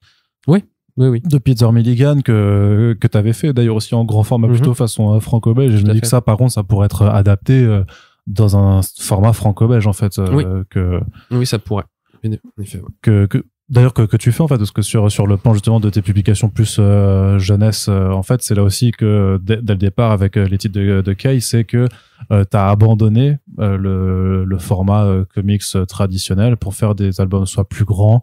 oui. Oui, oui. De Peter Milligan que, que tu avais fait d'ailleurs aussi en grand format, mhm. plutôt façon euh, franco-belge. Je me dis que ça, par contre, ça pourrait être adapté euh, dans un format franco-belge en fait. Euh, oui. Que, oui, ça pourrait. Que, que, d'ailleurs que, que, tu fais en fait ce que sur sur le plan justement de tes publications plus euh, jeunesse euh, en fait c'est là aussi que dès, le départ avec euh, les titres de, de Kay c'est que tu as abandonné le, le, format comics traditionnel pour faire des albums soit plus grands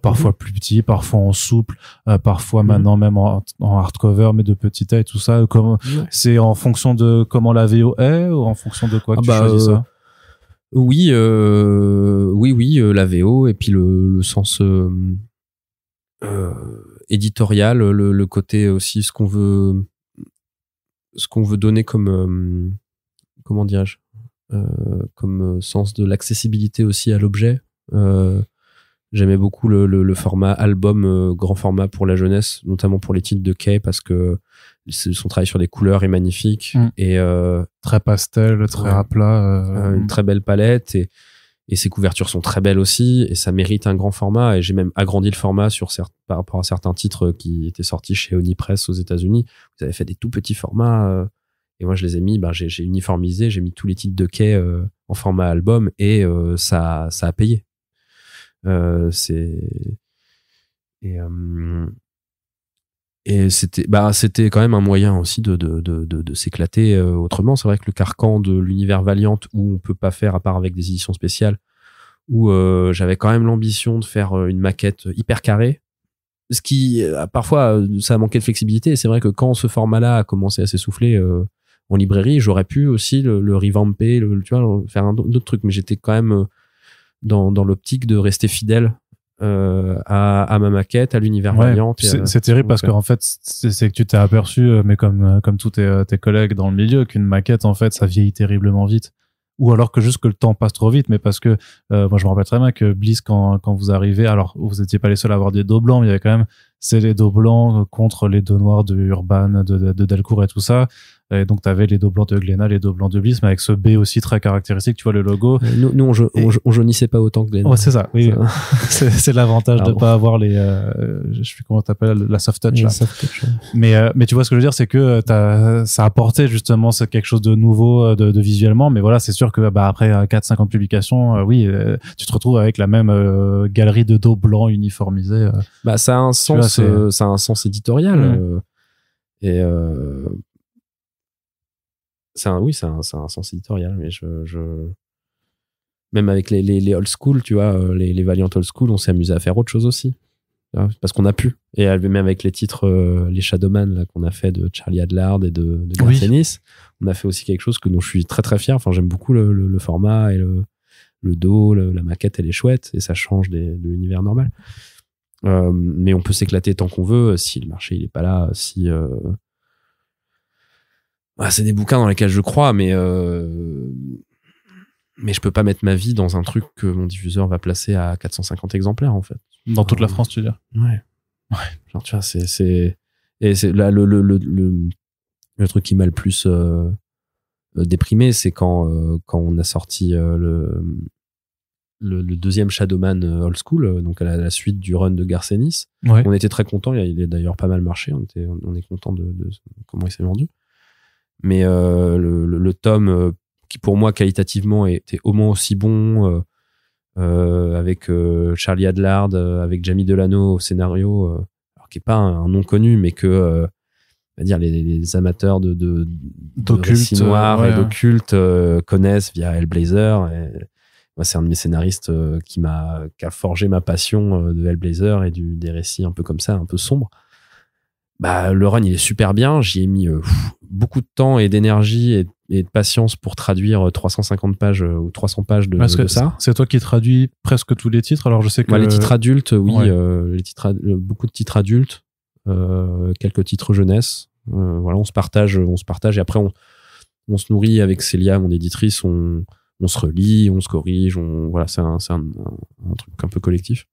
parfois mhm. plus petits parfois en souple parfois mhm. maintenant même en, hardcover mais de petite taille tout ça comment c'est en fonction de comment la VO est ou en fonction de quoi ah que tu bah, choisis ça euh, oui, oui, oui, euh, la VO et puis le, sens euh, éditorial, le, côté aussi ce qu'on veut, ce qu'on veut donner comme comment dirais-je, comme sens de l'accessibilité aussi à l'objet. J'aimais beaucoup le, format album grand format pour la jeunesse, notamment pour les titres de Kay, parce que son travail sur les couleurs est magnifique mm. et euh, très pastel, très à plat, euh, euh, une mm. très belle palette et et ses couvertures sont très belles aussi et ça mérite un grand format et j'ai même agrandi le format sur par rapport à certains titres qui étaient sortis chez Onipress aux États-Unis. Vous avez fait des tout petits formats et moi je les ai mis, ben, j'ai uniformisé, j'ai mis tous les titres de quai en format album et ça ça a payé. c'est et c'était bah c'était quand même un moyen aussi de de, de, de, s'éclater euh, autrement c'est vrai que le carcan de l'univers Valiant où on peut pas faire à part avec des éditions spéciales où euh, j'avais quand même l'ambition de faire euh, une maquette hyper carrée ce qui parfois ça a manqué de flexibilité c'est vrai que quand ce format là a commencé à s'essouffler en librairie j'aurais pu aussi le, le revamper le, tu vois faire un autre truc mais j'étais quand même dans, dans l'optique de rester fidèle euh, à, ma maquette, à l'univers ouais, C'est terrible parce qu'en fait, c'est que tu t'es aperçu, euh, mais comme, euh, comme tous tes, tes collègues dans le milieu, qu'une maquette, en fait, ça vieillit terriblement vite. Ou alors que juste que le temps passe trop vite, mais parce que moi je me rappelle très bien que Bliss quand, quand vous arrivez, alors vous n'étiez pas les seuls à avoir des dos blancs, mais il y avait quand même c'est les dos blancs contre les dos noirs de Urban, de, Delcourt et tout ça. Et donc, tu avais les dos blancs de Glénat, les dos blancs de Bliss, mais avec ce B aussi très caractéristique, tu vois, le logo. Euh, nous, on, je, jaunissait pas autant que Glénat. c'est ça, c'est l'avantage de ne pas avoir les. Euh, je sais plus comment t'appelles, la soft touch. Soft touch mais, euh, mais tu vois, ce que je veux dire, c'est que as, ça apportait justement quelque chose de nouveau de, visuellement, mais voilà, c'est sûr que bah, après 4-5 ans de publication, oui, tu te retrouves avec la même galerie de dos blancs uniformisés. Bah, ça a un sens. Euh, ça a un sens éditorial. Euh, et euh, oui, c'est un, un, sens éditorial, mais je, même avec les, old school, tu vois, les, Valiant old school, on s'est amusé à faire autre chose aussi. Parce qu'on a pu. Et même avec les titres, les Shadowman qu'on a fait de Charlie Adlard et de, de on a fait aussi quelque chose que, dont je suis très très fier. Enfin, j'aime beaucoup le, format et le, dos, la maquette, elle est chouette et ça change de l'univers normal. Euh, mais on peut s'éclater tant qu'on veut. Euh, si le marché il est pas là, euh, si ah, c'est des bouquins dans lesquels je crois, mais mais je peux pas mettre ma vie dans un truc que mon diffuseur va placer à 450 exemplaires en fait. Dans toute la France, tu veux dire Ouais. Ouais. Genre tu vois, c'est c'est et c'est là le le, le le, le truc qui m'a le plus déprimé, c'est quand quand on a sorti le le, le, deuxième Shadowman euh, Old School, euh, donc à la, suite du run de Garcenis. On était très content. Il est d'ailleurs pas mal marché. On, était, on est content de, comment il s'est vendu. Mais euh, le, tome qui pour moi qualitativement était au moins aussi bon avec Charlie Adlard, avec Jamie Delano au scénario, alors qui est pas un, nom connu, mais que à dire les, amateurs de, de, et d'occultes connaissent via Hellblazer. Et c'est un de mes scénaristes euh, qui m'a qui a forgé ma passion euh, de Hellblazer et du, des récits un peu comme ça, un peu sombres. Bah, le run, il est super bien. J'y ai mis euh, beaucoup de temps et d'énergie et, de patience pour traduire 350 pages ou 300 pages de, de ça. C'est toi qui traduis presque tous les titres. Alors, je sais que. les titres adultes, oui. les titres, beaucoup de titres adultes, euh, quelques titres jeunesse. voilà, on se partage, on se partage. Et après, on, on se nourrit avec Célia, mon éditrice. On, on se relit, on se corrige, on, voilà, c'est un, truc un peu collectif.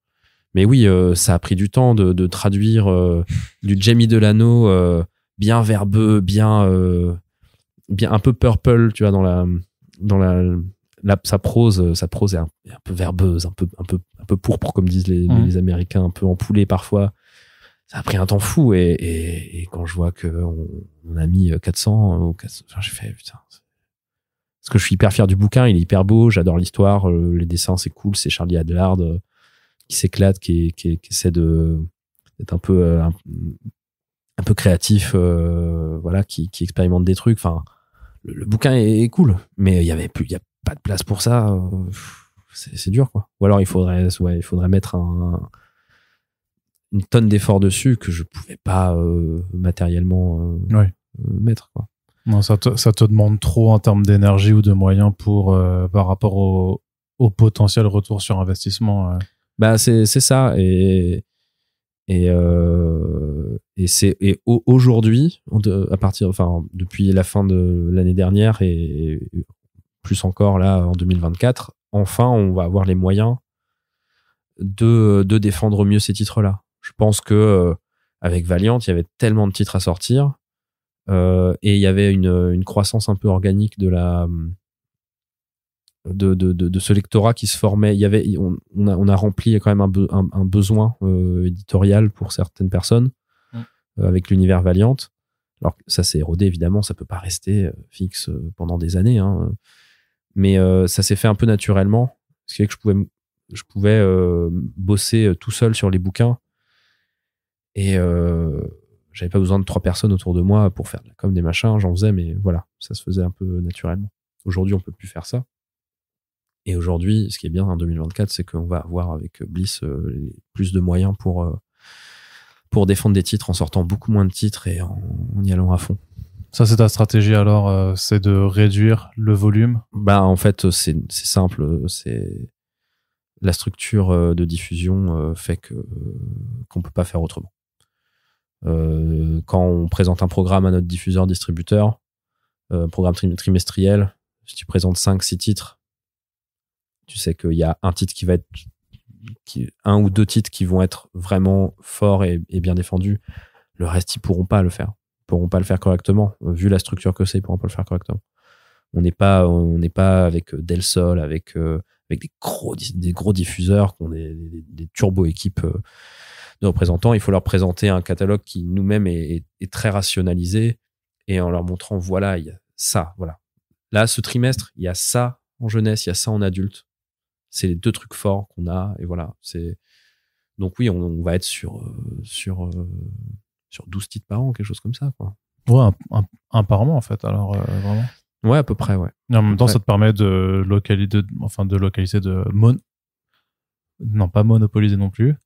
Mais oui, euh, ça a pris du temps de, traduire euh, du Jamie Delano euh, bien verbeux, bien, un peu purple, tu vois, dans la, dans la, sa prose, sa prose est un, peu verbeuse, un peu, un peu, un peu pourpre comme disent les, mmh. Américains, un peu empoulé parfois. Ça a pris un temps fou et, quand je vois que on, a mis 400 ou enfin, j'ai parce que je suis hyper fier du bouquin, il est hyper beau, j'adore l'histoire, euh, les dessins, c'est cool, c'est Charlie Adlard euh, qui s'éclate, qui, essaie de d'être un peu euh, un, peu créatif, voilà, qui, expérimente des trucs. Enfin, le, bouquin est, cool, mais il y avait plus, il y a pas de place pour ça. c'est dur, quoi. Ou alors il faudrait, ouais, il faudrait mettre une tonne d'efforts dessus que je pouvais pas matériellement mettre. Quoi ça te, ça te demande trop en termes d'énergie ou de moyens pour, euh, par rapport au, au, potentiel retour sur investissement. Euh. Bah, c'est ça. Et, et, euh, et c'est aujourd'hui, à partir, enfin, depuis la fin de l'année dernière et, plus encore là en 2024, enfin, on va avoir les moyens de, de défendre mieux ces titres-là. Je pense que avec Valiant, il y avait tellement de titres à sortir euh, et il y avait une, croissance un peu organique de la de, de, de, ce lectorat qui se formait. Il y avait, on, a, on a, rempli quand même un, besoin euh, éditorial pour certaines personnes euh, avec l'univers Valiant. Alors ça s'est érodé évidemment, ça peut pas rester fixe pendant des années, hein, mais ça s'est fait un peu naturellement, ce qui fait que je pouvais je pouvais bosser tout seul sur les bouquins et j'avais pas besoin de trois personnes autour de moi pour faire comme des machins, j'en faisais, mais voilà, ça se faisait un peu naturellement. Aujourd'hui, on peut plus faire ça. Et aujourd'hui, ce qui est bien en 2024, c'est qu'on va avoir avec euh, Bliss euh, plus de moyens pour, euh, pour défendre des titres en sortant beaucoup moins de titres et en, y allant à fond. Ça, c'est ta stratégie alors, c'est de réduire le volume Bah, en fait, c'est simple. C'est la structure de diffusion fait que qu'on peut pas faire autrement. Euh, quand on présente un programme à notre diffuseur-distributeur, euh, programme trimestriel, si tu présentes 5-6 titres, tu sais qu'il y a un titre qui va être. Qui, un ou deux titres qui vont être vraiment forts et, bien défendus. Le reste, ils pourront pas le faire. Ils pourront pas le faire correctement. Euh, vu la structure que c'est, ils pourront pas le faire correctement. On n'est pas, on n'est pas avec euh, Del Sol, avec, avec des gros, des gros diffuseurs, qu'on des, des, turbo équipes de représentants. Il faut leur présenter un catalogue qui nous-mêmes est, très rationalisé et en leur montrant voilà, il y a ça, voilà. Là, ce trimestre, il y a ça en jeunesse, il y a ça en adulte. C'est les deux trucs forts qu'on a et voilà. C'est donc oui, on, va être sur euh, sur euh, sur 12 titres par an, quelque chose comme ça, quoi. Ouais, un, un, en fait. Alors euh, vraiment. Ouais, à peu près, ouais. Et en même temps, ça te permet de localiser, enfin, de localiser de mon... non pas monopoliser non plus,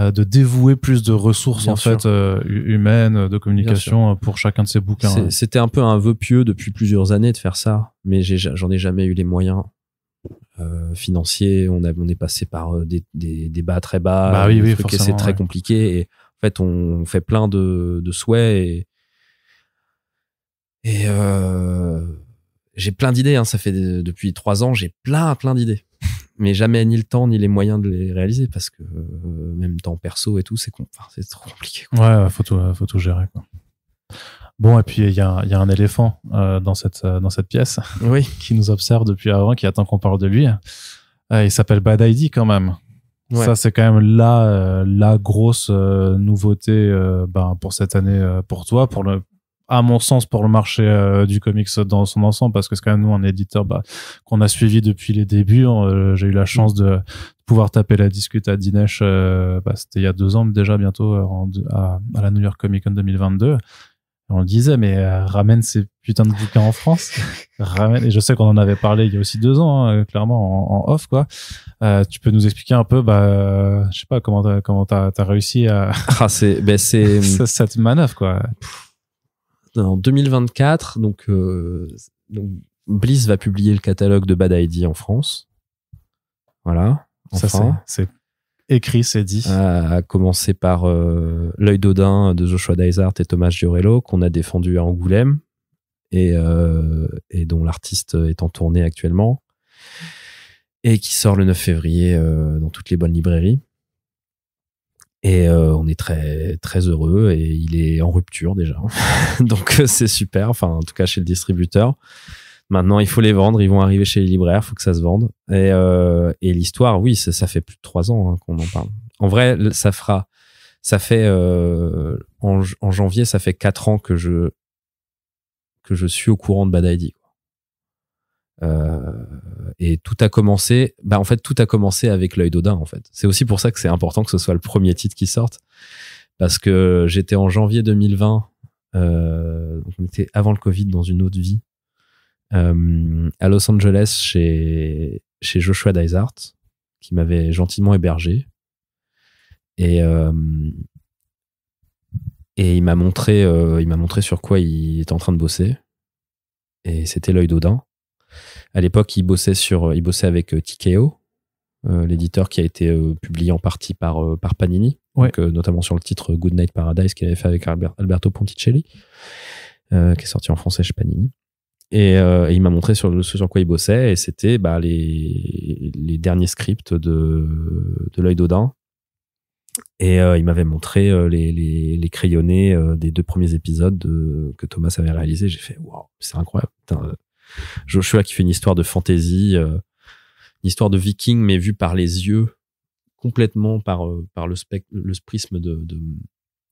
euh, de dévouer plus de ressources en fait euh, humaines euh, de communication pour chacun de ces bouquins. Hein. c'était un peu un vœu pieux depuis plusieurs années de faire ça, mais j'en ai jamais eu les moyens financiers. On, a, on est passé par des, des, bas très bas, bah c'est très compliqué. Et en fait, on fait plein de, de souhaits et, et j'ai plein d'idées. Hein. Ça fait depuis trois ans, j'ai plein plein d'idées mais jamais ni le temps ni les moyens de les réaliser parce que euh, même temps perso et tout, c'est c'est trop compliqué. Ouais, faut tout, euh, faut tout gérer. Quoi. Bon, et puis il y a, y a, un éléphant euh, dans, cette, dans cette pièce oui. qui nous observe depuis avant, qui attend qu'on parle de lui. il s'appelle Bad ID quand même. Ça, c'est quand même la, la grosse nouveauté ben, pour cette année pour toi, pour, le, à mon sens, pour le marché euh, du comics dans son ensemble, parce que c'est quand même nous un éditeur bah, qu'on a suivi depuis les débuts. Hein. Euh, j'ai eu la chance de pouvoir taper la discute à Dinesh, euh, bah, c'était il y a deux ans déjà, bientôt, à, la New York Comic Con 2022. On le disait, mais ramène ces putains de bouquins en France. ramène, et je sais qu'on en avait parlé il y a aussi deux ans, hein, clairement, en, off, quoi. tu peux nous expliquer un peu, bah, je sais pas, comment t'as, comment t'as, réussi à. ah, c'est, ben, c'est. cette manœuvre, quoi en 2024, euh, donc, Bliss va publier le catalogue de Bad ID en France. Voilà. Enfin. Ça, c'est écrit, c'est dit. À, commencer par euh, L'œil d'Odin de Joshua Dysart et Thomas Giorello, qu'on a défendu à Angoulême et, euh, dont l'artiste est en tournée actuellement et qui sort le 9 février dans toutes les bonnes librairies. Et euh, on est très très heureux et il est en rupture déjà. Donc euh, c'est super. Enfin, en tout cas chez le distributeur. Maintenant, il faut les vendre. Ils vont arriver chez les libraires. il Faut que ça se vende. Et, euh, et l'histoire, oui, ça, fait plus de trois ans hein, qu'on en parle. En vrai, ça fera. Ça fait en, janvier, ça fait quatre ans que je que je suis au courant de Bad ID. Euh, et tout a commencé, bah en fait tout a commencé avec l'œil d'Odin en fait. C'est aussi pour ça que c'est important que ce soit le premier titre qui sorte parce que j'étais en janvier 2020, euh, donc on était avant le Covid dans une autre vie, euh, à Los Angeles chez, chez Joshua Dysart, qui m'avait gentiment hébergé. Et, euh, et il m'a montré, euh, il m'a montré sur quoi il était en train de bosser. Et c'était l'œil d'Odin. À l'époque, il bossait sur, il bossait avec euh, TKO, euh, l'éditeur qui a été euh, publié en partie par, par Panini, notamment sur le titre Good Night Paradise qu'il avait fait avec Alberto Ponticelli, qui est sorti en français chez Panini. Et, il m'a montré sur sur quoi il bossait, et c'était bah, les, les, derniers scripts de, de l'œil d'Odin. Et il m'avait montré les, les, crayonnés des deux premiers épisodes de, que Thomas avait réalisé. J'ai fait, waouh, c'est incroyable. Putain, Joshua qui fait une histoire de fantasy, euh, une histoire de viking, mais vue par les yeux, complètement par, euh, par le, prisme de,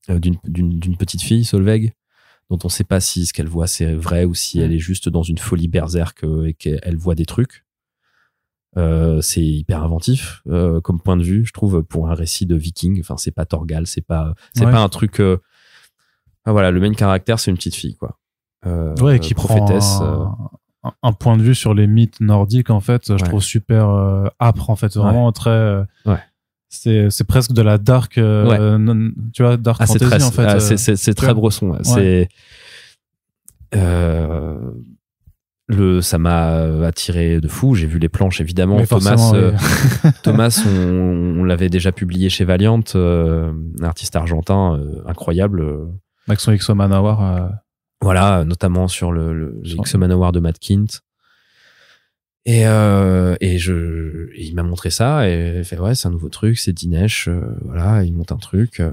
euh, d'une, petite fille, Solveig dont on ne sait pas si ce qu'elle voit c'est vrai ou si elle mm. est juste dans une folie berserk et qu'elle voit des trucs. c'est hyper inventif comme point de vue, je trouve, pour un récit de viking. Enfin, c'est pas Torgal, c'est pas, c'est pas un truc. voilà, le main caractère, c'est une petite fille, quoi. ouais, qui prophétesse un point de vue sur les mythes nordiques en fait je trouve super euh, âpre en fait vraiment très euh, c'est presque de la dark euh, tu vois dark ah, fantasy en fait ah, c'est très brosson c'est le ça m'a attiré de fou j'ai vu les planches évidemment Thomas Thomas on, l'avait déjà publié chez Valiant un artiste argentin incroyable Maxon Xo Manawar voilà, notamment sur le, le x de Matt Et, euh, et je, il m'a montré ça et il fait ouais c'est un nouveau truc, c'est Dinesh, euh, voilà il monte un truc. Euh.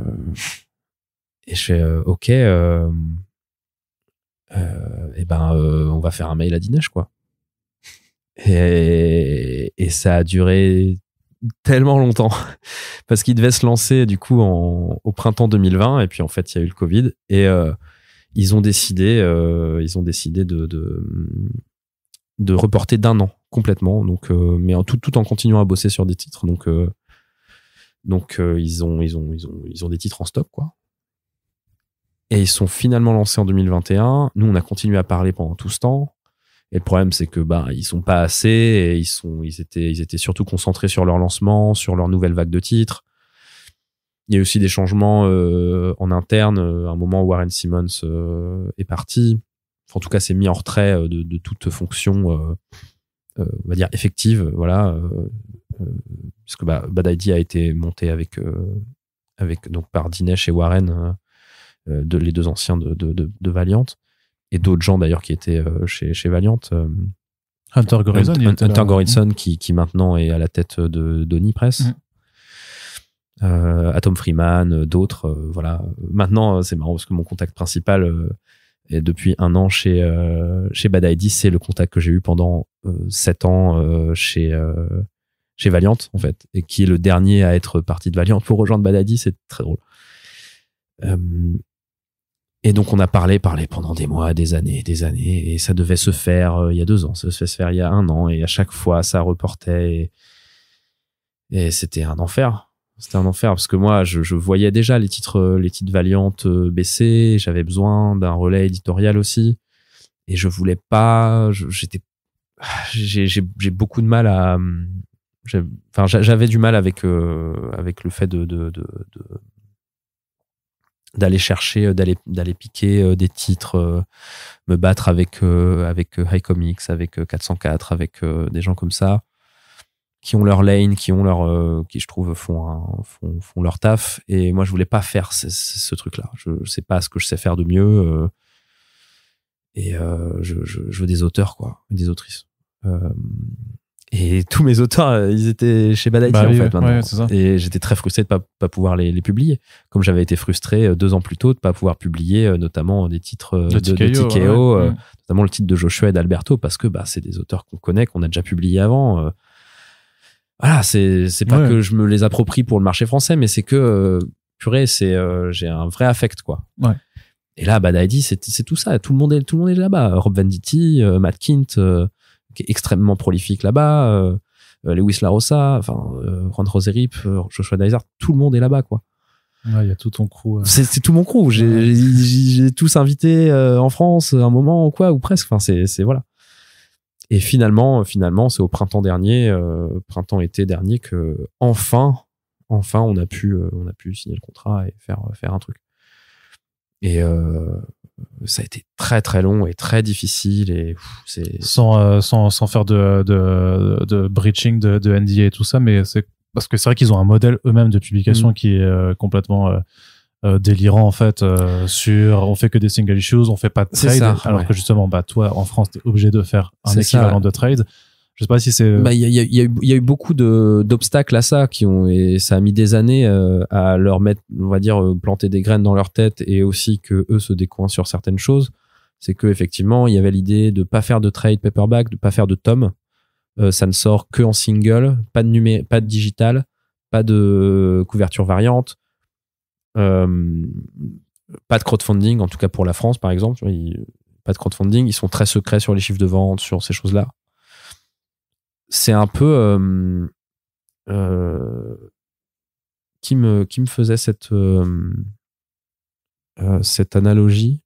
et je fais ok, et eh ben on va faire un mail à Dinesh quoi. Et, et ça a duré tellement longtemps parce qu'il devait se lancer du coup en, au printemps 2020 et puis en fait il y a eu le Covid et ils ont décidé, euh, ils ont décidé de, de, reporter d'un an complètement. Donc, euh, mais en tout, tout en continuant à bosser sur des titres. Donc, euh, donc ils, ont, ils, ont, ils, ont, ils ont des titres en stock, quoi. Et ils sont finalement lancés en 2021. Nous, on a continué à parler pendant tout ce temps. Et le problème, c'est que bah ils sont pas assez. Et ils sont, ils étaient, ils étaient surtout concentrés sur leur lancement, sur leur nouvelle vague de titres. Il y a eu aussi des changements euh, en interne. À euh, un moment, Warren Simmons euh, est parti. en tout cas, s'est mis en retrait de, toute fonction, on va dire, effective. Voilà. puisque bah, Bad Idea a été monté avec, avec, donc, par Dinesh et Warren, de, les deux anciens de, Valiant. Et d'autres gens, d'ailleurs, qui étaient chez, chez Valiant. Hunter Gorinson, hein. qui, maintenant est à la tête de Nipress euh, Atom Freeman, euh, d'autres. Euh, voilà. Maintenant, euh, c'est marrant parce que mon contact principal est depuis un an chez chez Bad ID, c'est le contact que j'ai eu pendant sept ans chez chez Valiant en fait, et qui est le dernier à être parti de Valiant pour rejoindre Bad ID, c'est très drôle. et donc on a parlé, parlé pendant des mois, des années, des années, et ça devait se faire il y a deux ans, ça devait se faire il y a un an, et à chaque fois ça reportait, et c'était un enfer c'était un enfer parce que moi, je, voyais déjà les titres, euh, les titres valiantes euh, baisser. J'avais besoin d'un relais éditorial aussi, et je voulais pas. J'étais, j'ai beaucoup de mal à. Hum, enfin, j'avais du mal avec euh, avec le fait de, de, de d'aller chercher d'aller d'aller piquer des titres me battre avec avec High Comics avec 404 avec des gens comme ça qui ont leur lane, qui ont leur, euh, qui je trouve font, font, font leur taf. Et moi, je voulais pas faire ce, truc-là. Je, sais pas ce que je sais faire de mieux. Euh, et euh, je, veux des auteurs, quoi, des autrices. et tous mes auteurs, ils étaient chez Bad bah en fait. Maintenant. Et j'étais très frustré de pas, pas pouvoir les, publier, comme j'avais été frustré deux ans plus tôt de pas pouvoir publier notamment des titres de, de TKO, mm. notamment le titre de Joshua et d'Alberto, parce que bah, c'est des auteurs qu'on connaît, qu'on a déjà publié avant voilà, c'est c'est pas que je me les approprie pour le marché français, mais c'est que euh, c'est euh, j'ai un vrai affect quoi. Et là, Bad ID, c'est tout ça. Tout le monde est tout le monde est là-bas. Rob Venditti, euh, Matt Kint, euh, qui est extrêmement prolifique là-bas. Lewis Larossa, enfin Ron Roserip, Joshua Dysart, tout le monde est là-bas quoi. Il y a tout ton crew. C'est tout mon crew. J'ai tous invités en France un moment ou quoi ou presque. Enfin, c'est voilà et finalement, finalement, c'est au printemps dernier, euh, printemps-été dernier, que enfin, enfin, on a pu, euh, on a pu signer le contrat et faire faire un truc. Et euh, ça a été très très long et très difficile et c'est sans, sans, sans faire de de, de breaching de, de, NDA et tout ça, mais c'est parce que c'est vrai qu'ils ont un modèle eux-mêmes de publication mm. qui est complètement euh, délirant en fait euh, sur on fait que des single issues, on fait pas de trade, alors que justement bah toi en France t'es obligé de faire un équivalent de trade. Je sais pas si c'est. Bah, il y, a, y, a, y, a eu beaucoup d'obstacles à ça qui ont et ça a mis des années euh, à leur mettre, on va dire, planter des graines dans leur tête et aussi que eux se décoincent sur certaines choses. C'est que effectivement il y avait l'idée de pas faire de trade paperback, de pas faire de tome. ça ne sort que en single, pas de numé pas de digital, pas de couverture variante. Euh, pas de crowdfunding, en tout cas pour la France, par exemple. pas de crowdfunding. Ils sont très secrets sur les chiffres de vente, sur ces choses-là. C'est un peu. Euh, euh, qui, me, qui me faisait cette, cette analogie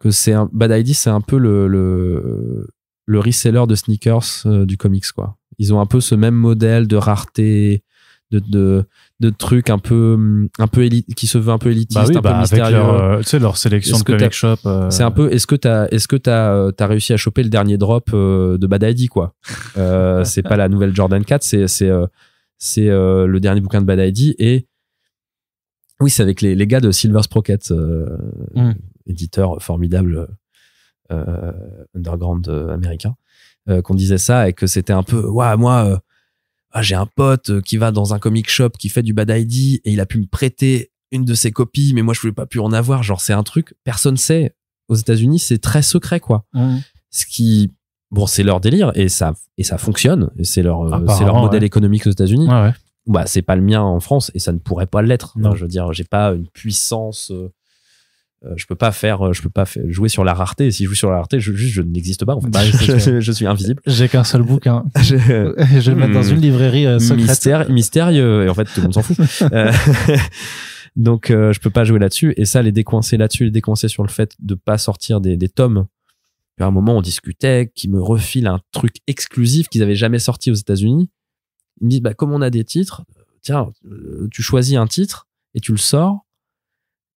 que c'est un. Bad ID, c'est un peu le, le, le, reseller de sneakers du comics, quoi. Ils ont un peu ce même modèle de rareté, de, de, de trucs un peu, mm, un peu élite, qui se veut un peu élitiste, bah un peu bah, mystérieux. Leur, euh, tu sais, leur sélection de comic shop. Euh, c'est un peu, est-ce que t'as, est-ce que t'as, euh, as réussi à choper le dernier drop de Badaidi, quoi? c'est pas la nouvelle Jordan 4, c'est, c'est, c'est le dernier bouquin de Badaidi et, oui, c'est avec les, les, gars de Silver Sprocket, hmm. éditeur formidable underground américain. qu'on disait ça et que c'était un peu ouais moi ah, j'ai un pote euh, qui va dans un comic shop qui fait du Bad ID et il a pu me prêter une de ses copies, mais moi je voulais pas pu en avoir. Genre c'est un truc, personne sait. Aux États-Unis, c'est très secret quoi. Ce qui, bon, c'est leur délire et ça et ça fonctionne. c'est leur euh, c'est leur modèle économique aux États-Unis. Bah c'est pas le mien en France et ça ne pourrait pas l'être. je veux dire, j'ai pas une puissance. Euh, euh, je peux pas faire, euh, je peux pas jouer sur la rareté. si je joue sur la rareté, je, juste je n'existe pas. Bah, je, suis invisible. J'ai qu'un seul bouquin. Hein. je, vais le mettre dans une librairie euh, Mystère, mystérieux. Et en fait, tout le monde s'en fout. Donc, je peux pas jouer là-dessus. Et ça, les décoincer là-dessus, les décoincer sur le fait de pas sortir des, tomes. Puis à un moment, on discutait, qui me refile un truc exclusif qu'ils avaient jamais sorti aux États-Unis. Ils me disent, bah, comme on a des titres, tiens, tu choisis un titre et tu le sors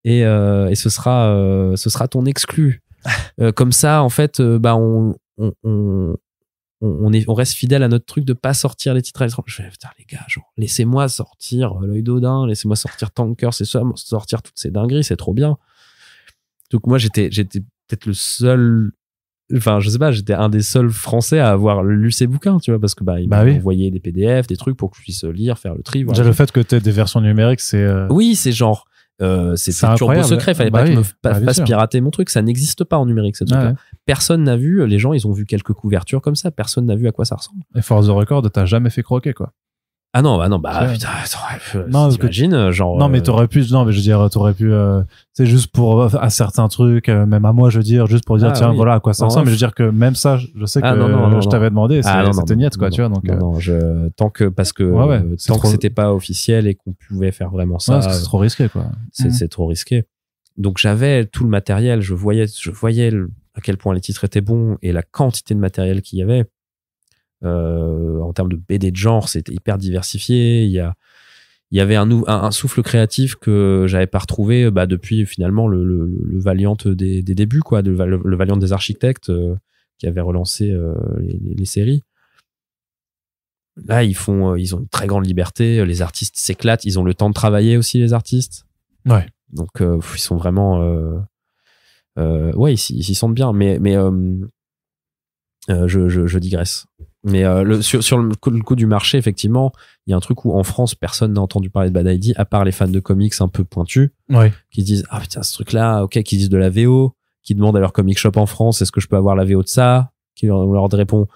euh, et, ce sera euh, ce sera ton exclu. Euh, comme ça, en fait, bah on, on, est, on, reste fidèle à notre truc de pas sortir les titres Je vais dire, les gars, laissez-moi sortir l'œil d'Odin, laissez-moi sortir Tanker, c'est ça, sortir toutes ces dingueries, c'est trop bien. Donc, moi, j'étais, j'étais peut-être le seul, enfin, je sais pas, j'étais un des seuls français à avoir lu ces bouquins, tu vois, parce que, bah, ils bah des PDF, des trucs pour que je puisse lire, faire le tri. Déjà, le fait que tu aies des versions numériques, c'est. Oui, c'est genre euh, c'est toujours turbo secret. Fallait bah pas me bah, pirater mon truc. Ça n'existe pas en numérique, cette Personne n'a vu. Les gens, ils ont vu quelques couvertures comme ça. Personne n'a vu à quoi ça ressemble. Et Force the Record, t'as jamais fait croquer, quoi. Ah non, bah non, bah putain, non, t'imagines, euh, genre. Non, mais euh, t'aurais pu, non, mais je veux dire, t'aurais pu, euh, c'est juste pour, à certains trucs, même à moi, je veux dire, juste pour dire, ah tiens, voilà, à quoi ça ressemble, mais je veux dire que même ça, je sais ah que je t'avais demandé, ah c'était niette, quoi, tu vois, donc. Non, je, tant que, parce que, tant que c'était pas officiel et qu'on pouvait faire vraiment ça. c'est trop risqué, quoi. Mm. C'est trop risqué. Donc j'avais tout le matériel, je voyais, je voyais à quel point les titres étaient bons et la quantité de matériel qu'il y avait. Euh, en termes de BD de genre, c'était hyper diversifié. Il y a il y avait un, un, souffle créatif que j'avais pas retrouvé euh, bah, depuis finalement le, le, Valiant des, débuts, quoi, de, le, Valiant des architectes euh, qui avait relancé les, séries. Là, ils font, ils ont une très grande liberté. Les artistes s'éclatent. Ils ont le temps de travailler aussi, les artistes. Ouais. Donc, ils sont vraiment, ouais, ils s'y sentent bien. Mais, mais je digresse. Mais euh, le, sur, le, coup, du marché, effectivement, il y a un truc où en France, personne n'a entendu parler de Bad ID, à part les fans de comics un peu pointus, qui disent Ah putain, ce truc-là, ok, qui disent de la VO, qui demandent à leur comic shop en France Est-ce que je peux avoir la VO de ça qui leur, répond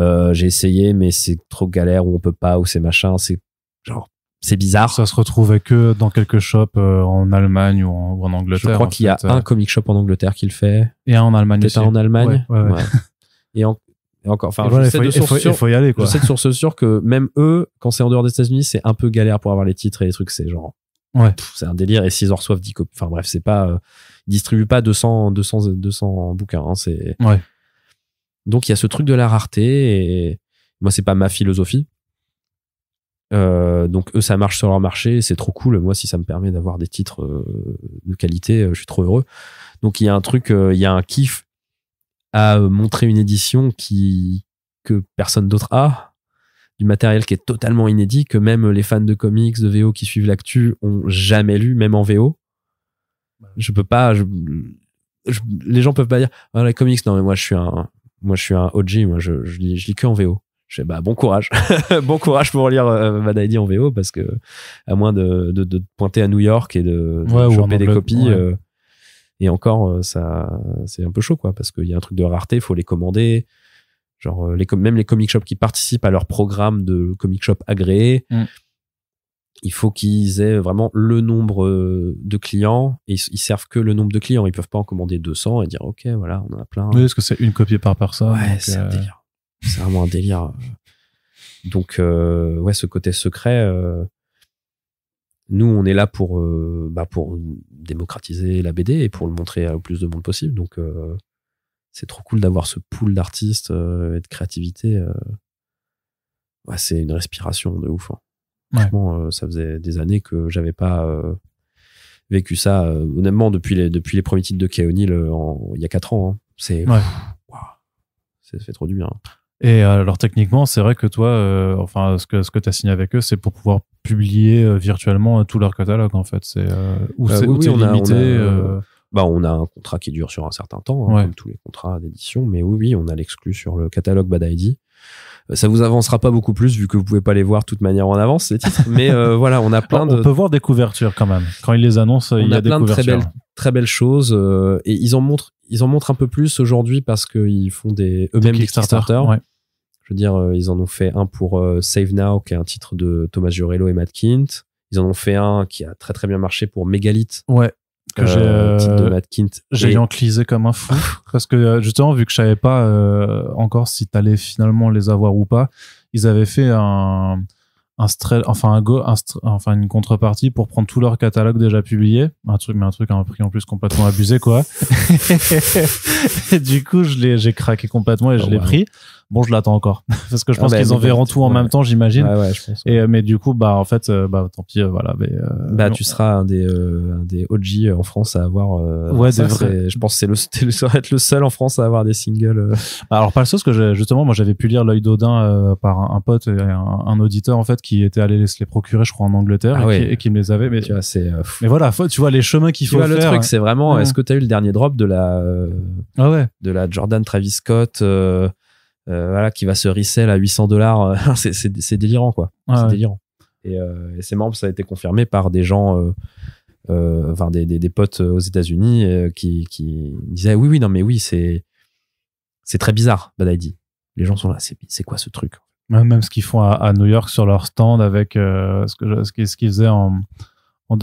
euh, J'ai essayé, mais c'est trop galère, ou on peut pas, ou c'est machin, c'est genre. C'est bizarre. Ça se retrouve que dans quelques shops euh, en Allemagne ou en, Angleterre. Je crois qu'il y a un comic shop en Angleterre qui le fait. Et un en Allemagne. Peut-être un en Allemagne. et en, encore, enfin, voilà, je, faut y aller, quoi. Je sais de source sûre que même eux, quand c'est en dehors des États-Unis, c'est un peu galère pour avoir les titres et les trucs. C'est genre, ouais. c'est un délire. Et s'ils en reçoivent 10 copies, enfin bref, c'est pas, euh, ils distribuent pas 200, 200, 200 bouquins. Hein, c'est. Ouais. Donc il y a ce truc de la rareté. Et moi, c'est pas ma philosophie. Euh, donc eux, ça marche sur leur marché, c'est trop cool. Moi, si ça me permet d'avoir des titres euh, de qualité, euh, je suis trop heureux. Donc il y a un truc, euh, il y a un kiff à euh, montrer une édition qui que personne d'autre a, du matériel qui est totalement inédit, que même les fans de comics, de VO qui suivent l'actu ont jamais lu, même en VO. Je peux pas. les gens peuvent pas dire ah, les comics. Non, mais moi je suis un, moi je suis un OG. Moi je, je lis, je lis que en VO. Je fais, bah, bon courage. bon courage pour lire euh, en VO parce que, à moins de, pointer à New York et de, choper des copies, euh, et encore, euh, ça, c'est un peu chaud, quoi, parce qu'il y a un truc de rareté, il faut les commander. Genre, euh, les, même les comic shops qui participent à leur programme de comic shop agréé, mm. il faut qu'ils aient vraiment le nombre euh, de clients et ils, servent que le nombre de clients. Ils peuvent pas en commander 200 et dire, OK, voilà, on en a plein. est-ce que c'est une copie par personne? Ouais, c'est un délire. C'est vraiment un délire. Donc, ouais, ce côté secret, nous, on est là pour, euh, bah, pour démocratiser la BD et pour le montrer au plus de monde possible. Donc, euh, c'est trop cool d'avoir ce pool d'artistes euh, et de créativité. c'est une respiration de ouf. Hein. Franchement, ça faisait des années que j'avais pas vécu ça. honnêtement, depuis les, depuis les premiers titres de Keonil il y a 4 ans, hein. c'est. Ouais. ça fait trop du bien. Hein. Et alors techniquement, c'est vrai que toi, enfin, ce que, ce que tu as signé avec eux, c'est pour pouvoir publier euh, virtuellement euh, tout leur catalogue en fait. C'est euh, où bah c'est limité. On a, bah, on a un contrat qui dure sur un certain temps, hein, comme tous les contrats d'édition, mais oui, oui, on a l'exclu sur le catalogue Bad ID. Ça vous avancera pas beaucoup plus vu que vous pouvez pas les voir de toute manière en avance titres, mais voilà, on a plein de. peut voir des couvertures quand même. Quand ils les annoncent, il y a, des De très belles, très belles choses et ils en montrent, ils en montrent un peu plus aujourd'hui parce qu'ils font des eux-mêmes des Kickstarter dire, euh, ils en ont fait un pour euh, Save Now, qui est un titre de Thomas Giorello et Matt Kint. Ils en ont fait un qui a très très bien marché pour Megalith. Ouais. Que j'ai, euh, titre de Matt Kint. J'ai enclisé comme un fou. parce que justement, vu que je savais pas encore si t'allais finalement les avoir ou pas, ils avaient fait un, un enfin un go, enfin une contrepartie pour prendre tout leur catalogue déjà publié, un truc mais un truc à un prix en plus complètement abusé quoi. du coup, je l'ai j'ai craqué complètement et ah je l'ai pris. Bon, je l'attends encore parce que je ah pense bah, qu'ils en verront tout en même temps, j'imagine. ouais, Et euh, mais du coup, bah en fait, euh, bah tant pis, euh, voilà. Mais, bah tu seras un des un des OG en France à avoir. ouais, c'est vrai. Je pense c'est le, le le seul en France à avoir des singles. Bah, alors pas le seul, parce que justement, moi j'avais pu lire l'œil d'Odin par un, pote un, auditeur en fait qui était allé se les procurer, je crois en Angleterre ah et, qui, me les avait. Mais tu vois, c'est. mais voilà, faut, tu vois les chemins qu'il faut faire. Le truc, c'est vraiment. Est-ce mm. que as eu le dernier drop de la ah de la Jordan Travis Scott? Euh, voilà, qui va se resell à 800 dollars, euh, c'est délirant quoi. c'est délirant. Et, euh, et c'est marrant, ça a été confirmé par des gens. enfin des, des, potes aux États-Unis qui, qui disaient oui oui non mais oui c'est c'est très bizarre Bad ID les gens sont là c'est quoi ce truc même ce qu'ils font à, New York sur leur stand avec ce qu'ils ce qu'ils faisaient en,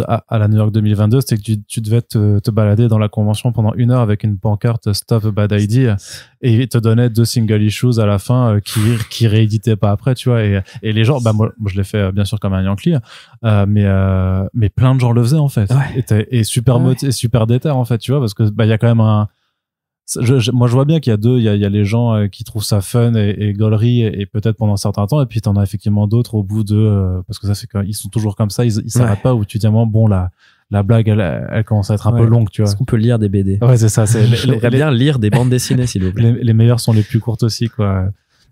à, à, la New York 2022, c'était que tu, devais te, balader dans la convention pendant une heure avec une pancarte Stop Bad Idea et te donner deux single issues à la fin euh, qui, qui rééditaient pas après, tu vois. Et, et les gens, bah, moi, je l'ai fait euh, bien sûr comme un Yankee, hein. euh, mais, mais plein de gens le faisaient en fait. Et, super et super déter en fait, tu vois, parce que bah, il y a quand même un moi, je vois bien qu'il y a deux. Il y a, les gens euh, qui trouvent ça fun et, et et, peut-être pendant un certain temps. Et puis, tu en as effectivement d'autres au bout de, euh, parce que ça, c'est ils sont toujours comme ça. Ils, s'arrêtent pas où tu dis, bon, là, la blague, elle, commence à être un peu longue, tu vois. Est-ce qu'on peut lire des BD Ouais, c'est ça. C'est, J'aimerais bien lire des bandes dessinées, s'il vous plaît. Les, meilleures sont les plus courtes aussi, quoi.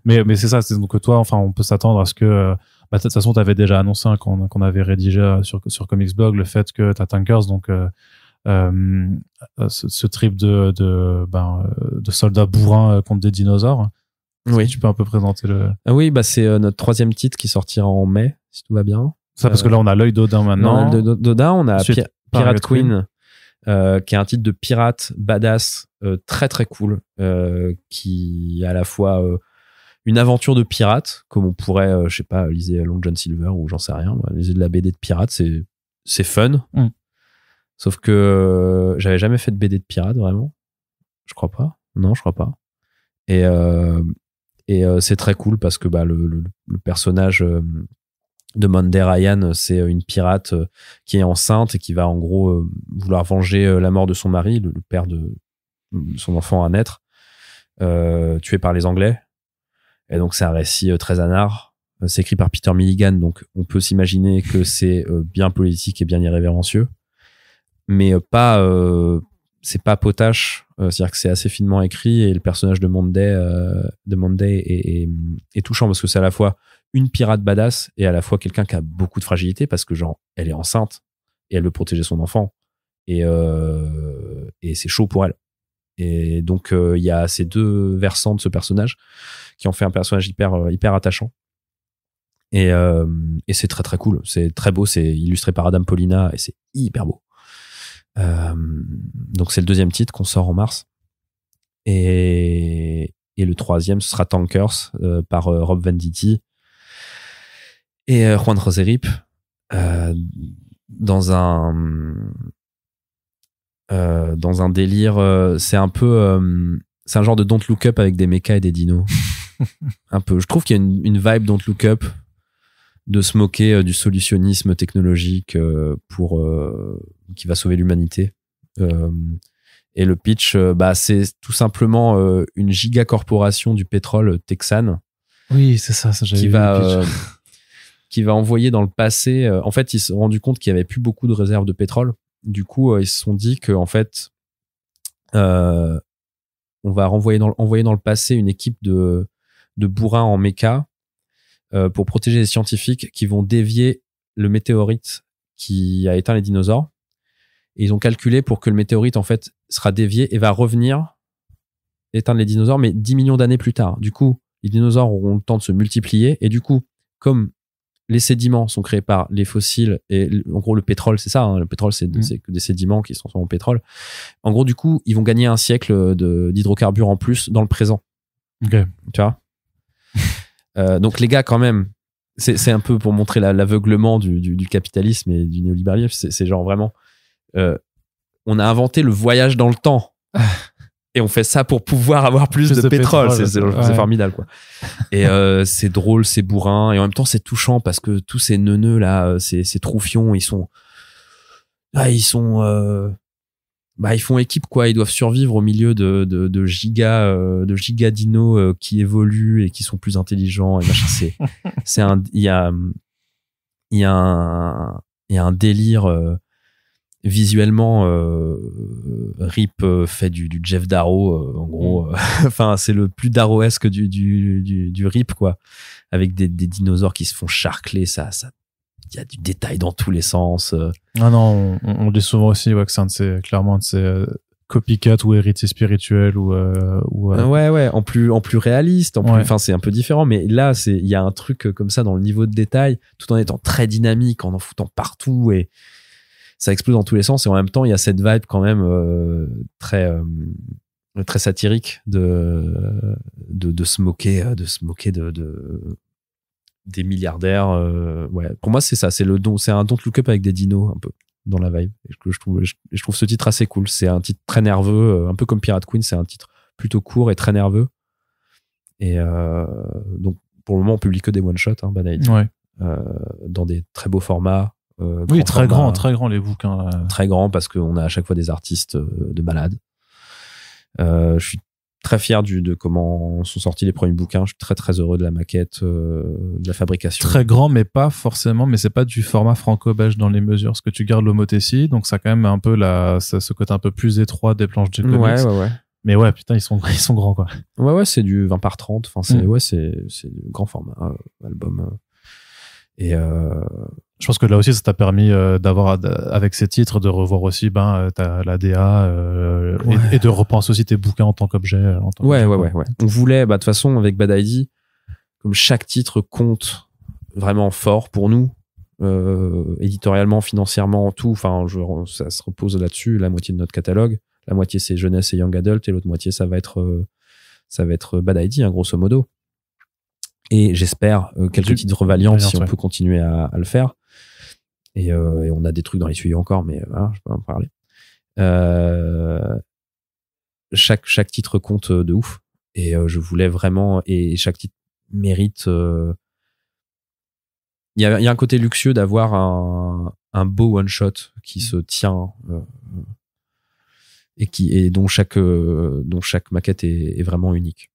Mais, mais c'est ça. C'est donc toi, enfin, on peut s'attendre à ce que. Euh, bah, de toute façon, tu avais déjà annoncé hein, qu'on, avait rédigé sur, sur Comics Blog le fait que tu as Tankers, donc euh, euh, ce, trip de, de ben, euh, soldats bourrins contre des dinosaures. Oui. Tu peux un peu présenter le. Ah oui, bah c'est notre troisième titre qui sortira en mai, si tout va bien. Ça, parce que là, on a l'œil d'Odin maintenant. Non, d'Odin, on a Pirate Queen, qui est un titre de pirate badass, très très cool, qui est à la fois une aventure de pirate, comme on pourrait, je sais pas, liser Long John Silver ou j'en sais rien, liser de la BD de pirate, c'est c'est fun. Mm. Sauf que euh, j'avais jamais fait de BD de pirate, vraiment. Je crois pas. Non, je crois pas. Et, euh, et euh, c'est très cool parce que bah, le, personnage de Monday Ryan, c'est une pirate qui est enceinte et qui va en gros vouloir venger la mort de son mari, le, père de, son enfant à naître, tué par les Anglais. Et donc c'est un récit très anard. C'est écrit par Peter Milligan, donc on peut s'imaginer que c'est bien politique et bien irrévérencieux mais euh, pas euh, c'est pas potache, euh, c'est-à-dire que c'est assez finement écrit et le personnage de Monday, euh, de Monday est, touchant parce que c'est à la fois une pirate badass et à la fois quelqu'un qui a beaucoup de fragilité parce que genre elle est enceinte et elle veut protéger son enfant et, et c'est chaud pour elle. Et donc il y a ces deux versants de ce personnage qui ont fait un personnage hyper hyper attachant. Et, et c'est très très cool, c'est très beau, c'est illustré par Adam Paulina et c'est hyper beau. Euh, donc c'est le deuxième titre qu'on sort en mars. Et, le troisième, ce sera Tankers euh, par euh, Rob Venditti et Juan José Rip dans un dans un délire. c'est un peu, c'est un genre de Don't Look Up avec des mechas et des dinos. un peu. Je trouve qu'il y a une, vibe Don't Look Up de se moquer euh, du solutionnisme technologique euh, pour euh, qui va sauver l'humanité. et le pitch, bah, c'est tout simplement une giga-corporation du pétrole texane. Oui, c'est ça, ça qui va qui va envoyer dans le passé. en fait, ils se sont rendus compte qu'il y avait plus beaucoup de réserves de pétrole. Du coup, ils se sont dit que en fait, on va renvoyer dans, envoyer dans le passé une équipe de de bourrins en méca euh, pour protéger les scientifiques qui vont dévier le météorite qui a éteint les dinosaures. Et ils ont calculé pour que le météorite, en fait, sera dévié et va revenir éteindre les dinosaures, mais 10 millions d'années plus tard. Du coup, les dinosaures auront le temps de se multiplier. Et du coup, comme les sédiments sont créés par les fossiles et en gros le pétrole c'est ça hein, le pétrole mm. c'est que des sédiments qui sont transforment en pétrole en gros du coup ils vont gagner un siècle d'hydrocarbures en plus dans le présent Ok. tu vois euh, donc les gars, quand même, c'est un peu pour montrer l'aveuglement du, capitalisme et du néolibéralisme. C'est genre vraiment, euh, on a inventé le voyage dans le temps. Ah. et on fait ça pour pouvoir avoir plus, de, pétrole. C'est formidable, quoi. Et euh, c'est drôle, c'est bourrin, et en même temps c'est touchant parce que tous ces neuneux là, ces, troufions, ils sont, ah, ils sont, bah, ils font équipe quoi, ils doivent survivre au milieu de de, de giga euh, de giga euh, qui évoluent et qui sont plus intelligents et machin. C'est c'est un il y a il y a un il y a un délire euh, visuellement Rip fait du, du Jeff Darrow en gros. Mm. enfin c'est le plus Darrowesque du, du du, du Rip quoi, avec des, des dinosaures qui se font charcler, ça ça il y a du détail dans tous les sens. Euh. Ah non, on, dit souvent aussi c'est clairement c'est ces euh, copycat ou héritier spirituel ou, euh, ou ouais ouais en plus en plus réaliste en enfin c'est un peu différent mais là c'est il y a un truc comme ça dans le niveau de détail tout en étant très dynamique en en foutant partout et ça explose dans tous les sens et en même temps il y a cette vibe quand même très très satirique de, de, de se moquer de se moquer de, de des milliardaires. Euh, ouais. Pour moi, c'est ça. C'est le don. C'est un don Look Up avec des dinos un peu dans la vibe. je, trouve, ce titre assez cool. C'est un titre très nerveux, euh, un peu comme Pirate Queen. C'est un titre plutôt court et très nerveux. Et euh, donc, pour le moment, on publie que des one shots, hein, dans des très beaux formats. oui, très grand, très grand les bouquins. Hein, très grand parce qu'on a à chaque fois des artistes de malade. je suis très fier du, de comment sont sortis les premiers bouquins. Je suis très très heureux de la maquette, euh, de la fabrication. Très grand, mais pas forcément. Mais c'est pas du format franco-belge dans les mesures. Parce que tu gardes l'homothésie donc ça a quand même un peu la, ce côté un peu plus étroit des planches de comics. ouais, Mais ouais, putain, ils sont, ils sont grands, quoi. Ouais, ouais, c'est du 20 par 30. Enfin, c'est, mm. ouais, c'est, c'est du grand format, euh, album. Euh, euh je pense que là aussi, ça t'a permis euh, d'avoir, avec ces titres, de revoir aussi ben, euh, la DA euh, et, de repenser aussi tes bouquins en tant qu'objet. Ouais, ouais, ouais, ouais, On voulait, bah, de toute façon, avec Bad ID, comme chaque titre compte vraiment fort pour nous, euh, éditorialement, financièrement, tout, enfin, ça se repose là-dessus, la moitié de notre catalogue. La moitié, c'est jeunesse et young adult, et l'autre moitié, ça va être, ça va être Bad ID, hein, grosso modo. Et j'espère quelques titres valiants si on peut continuer à, à le faire. Euh, et, on a des trucs dans les tuyaux encore, mais euh, voilà, je peux en parler. Euh, chaque, chaque titre compte de ouf. Et je voulais vraiment. Et chaque titre mérite. Il y, a, un côté luxueux d'avoir un, un, beau one-shot qui mmh. se tient. et, qui, et dont, chaque, dont chaque maquette est, est, vraiment unique.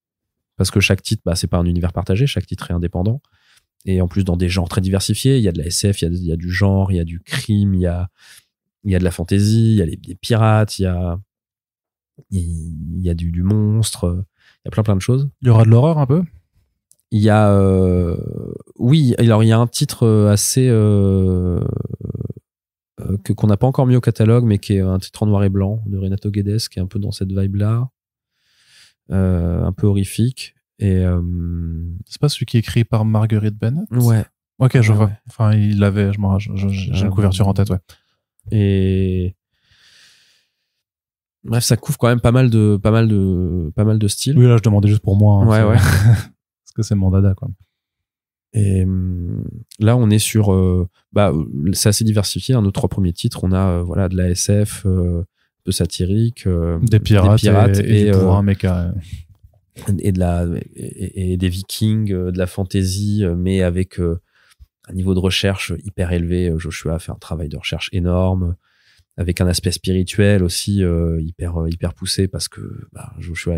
Parce que chaque titre, bah, c'est pas un univers partagé, chaque titre est indépendant et en plus dans des genres très diversifiés. Il y a de la SF, il y a, du genre, il y a du crime, il y a, il y de la fantasy il y a des pirates, il y a, il y a du, monstre, il y a plein plein de choses. Il y aura de l'horreur un peu Il y a... oui, alors il y a un titre assez... que qu'on n'a pas encore mis au catalogue, mais qui est un titre en noir et blanc de Renato Guedes, qui est un peu dans cette vibe-là, un peu horrifique. Et euh, c'est pas celui qui est écrit par Marguerite Bennett. Ouais. Ok, je vois. Enfin, il l'avait. Je m'en, j'ai une euh, couverture en tête, ouais. Et bref, ça couvre quand même pas mal de, pas mal de, pas mal de styles. Oui, là, je demandais juste pour moi. Hein, ouais, ouais. Parce que c'est mon dada, quoi. Et euh, là, on est sur, bah, c'est assez diversifié. Hein, nos trois premiers titres, on a voilà de la SF, de satirique, des pirates, des pirates et, un et, et de la et, des Vikings, euh, de la fantasy, euh, mais avec euh, un niveau de recherche hyper élevé. Joshua fait un travail de recherche énorme, avec un aspect spirituel aussi hyper hyper poussé parce que bah, Joshua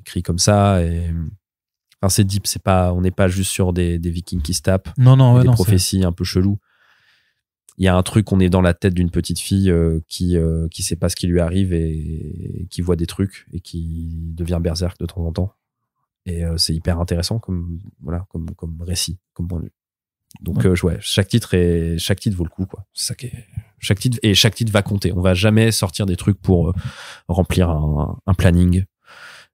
écrit comme ça et enfin c'est deep. C'est pas on n'est pas juste sur des, des Vikings qui se tapent, non non, des prophéties un peu chelou il y a un truc, on est dans la tête d'une petite fille euh, qui euh, qui sait pas ce qui lui arrive et, qui voit des trucs et qui devient berserk de temps en temps. Et euh, c'est hyper intéressant comme voilà comme comme récit, comme point de vue. Donc ouais euh, chaque titre est chaque titre vaut le coup quoi. Ça Chaque titre et chaque titre va compter. On va jamais sortir des trucs pour remplir un, un planning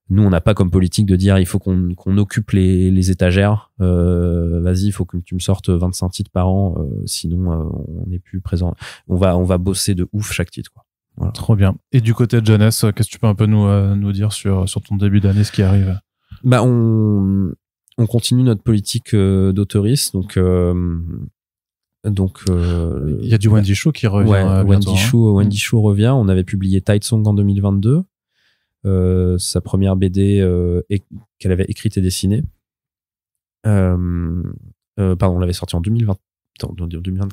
nous, on n'a pas comme politique de dire il faut qu'on occupe les, les étagères. Euh, Vas-y, il faut que tu me sortes 25 titres par an, euh, sinon euh, on n'est plus présent. On va, on va bosser de ouf chaque titre. Quoi. Trop bien. Et du côté de jeunesse, euh, qu'est-ce que tu peux un peu nous, nous dire sur, sur ton début d'année, ce qui arrive bah, on, on continue notre politique d'autoriste. Donc, donc, il y a du bah Wendy Show qui revient. Wendy, Show, hein. Wendy Show mm. revient. On avait publié Tide en 2022. Euh, sa première BD euh, qu'elle avait écrite et dessinée. Euh, pardon, on l'avait sorti en 2020.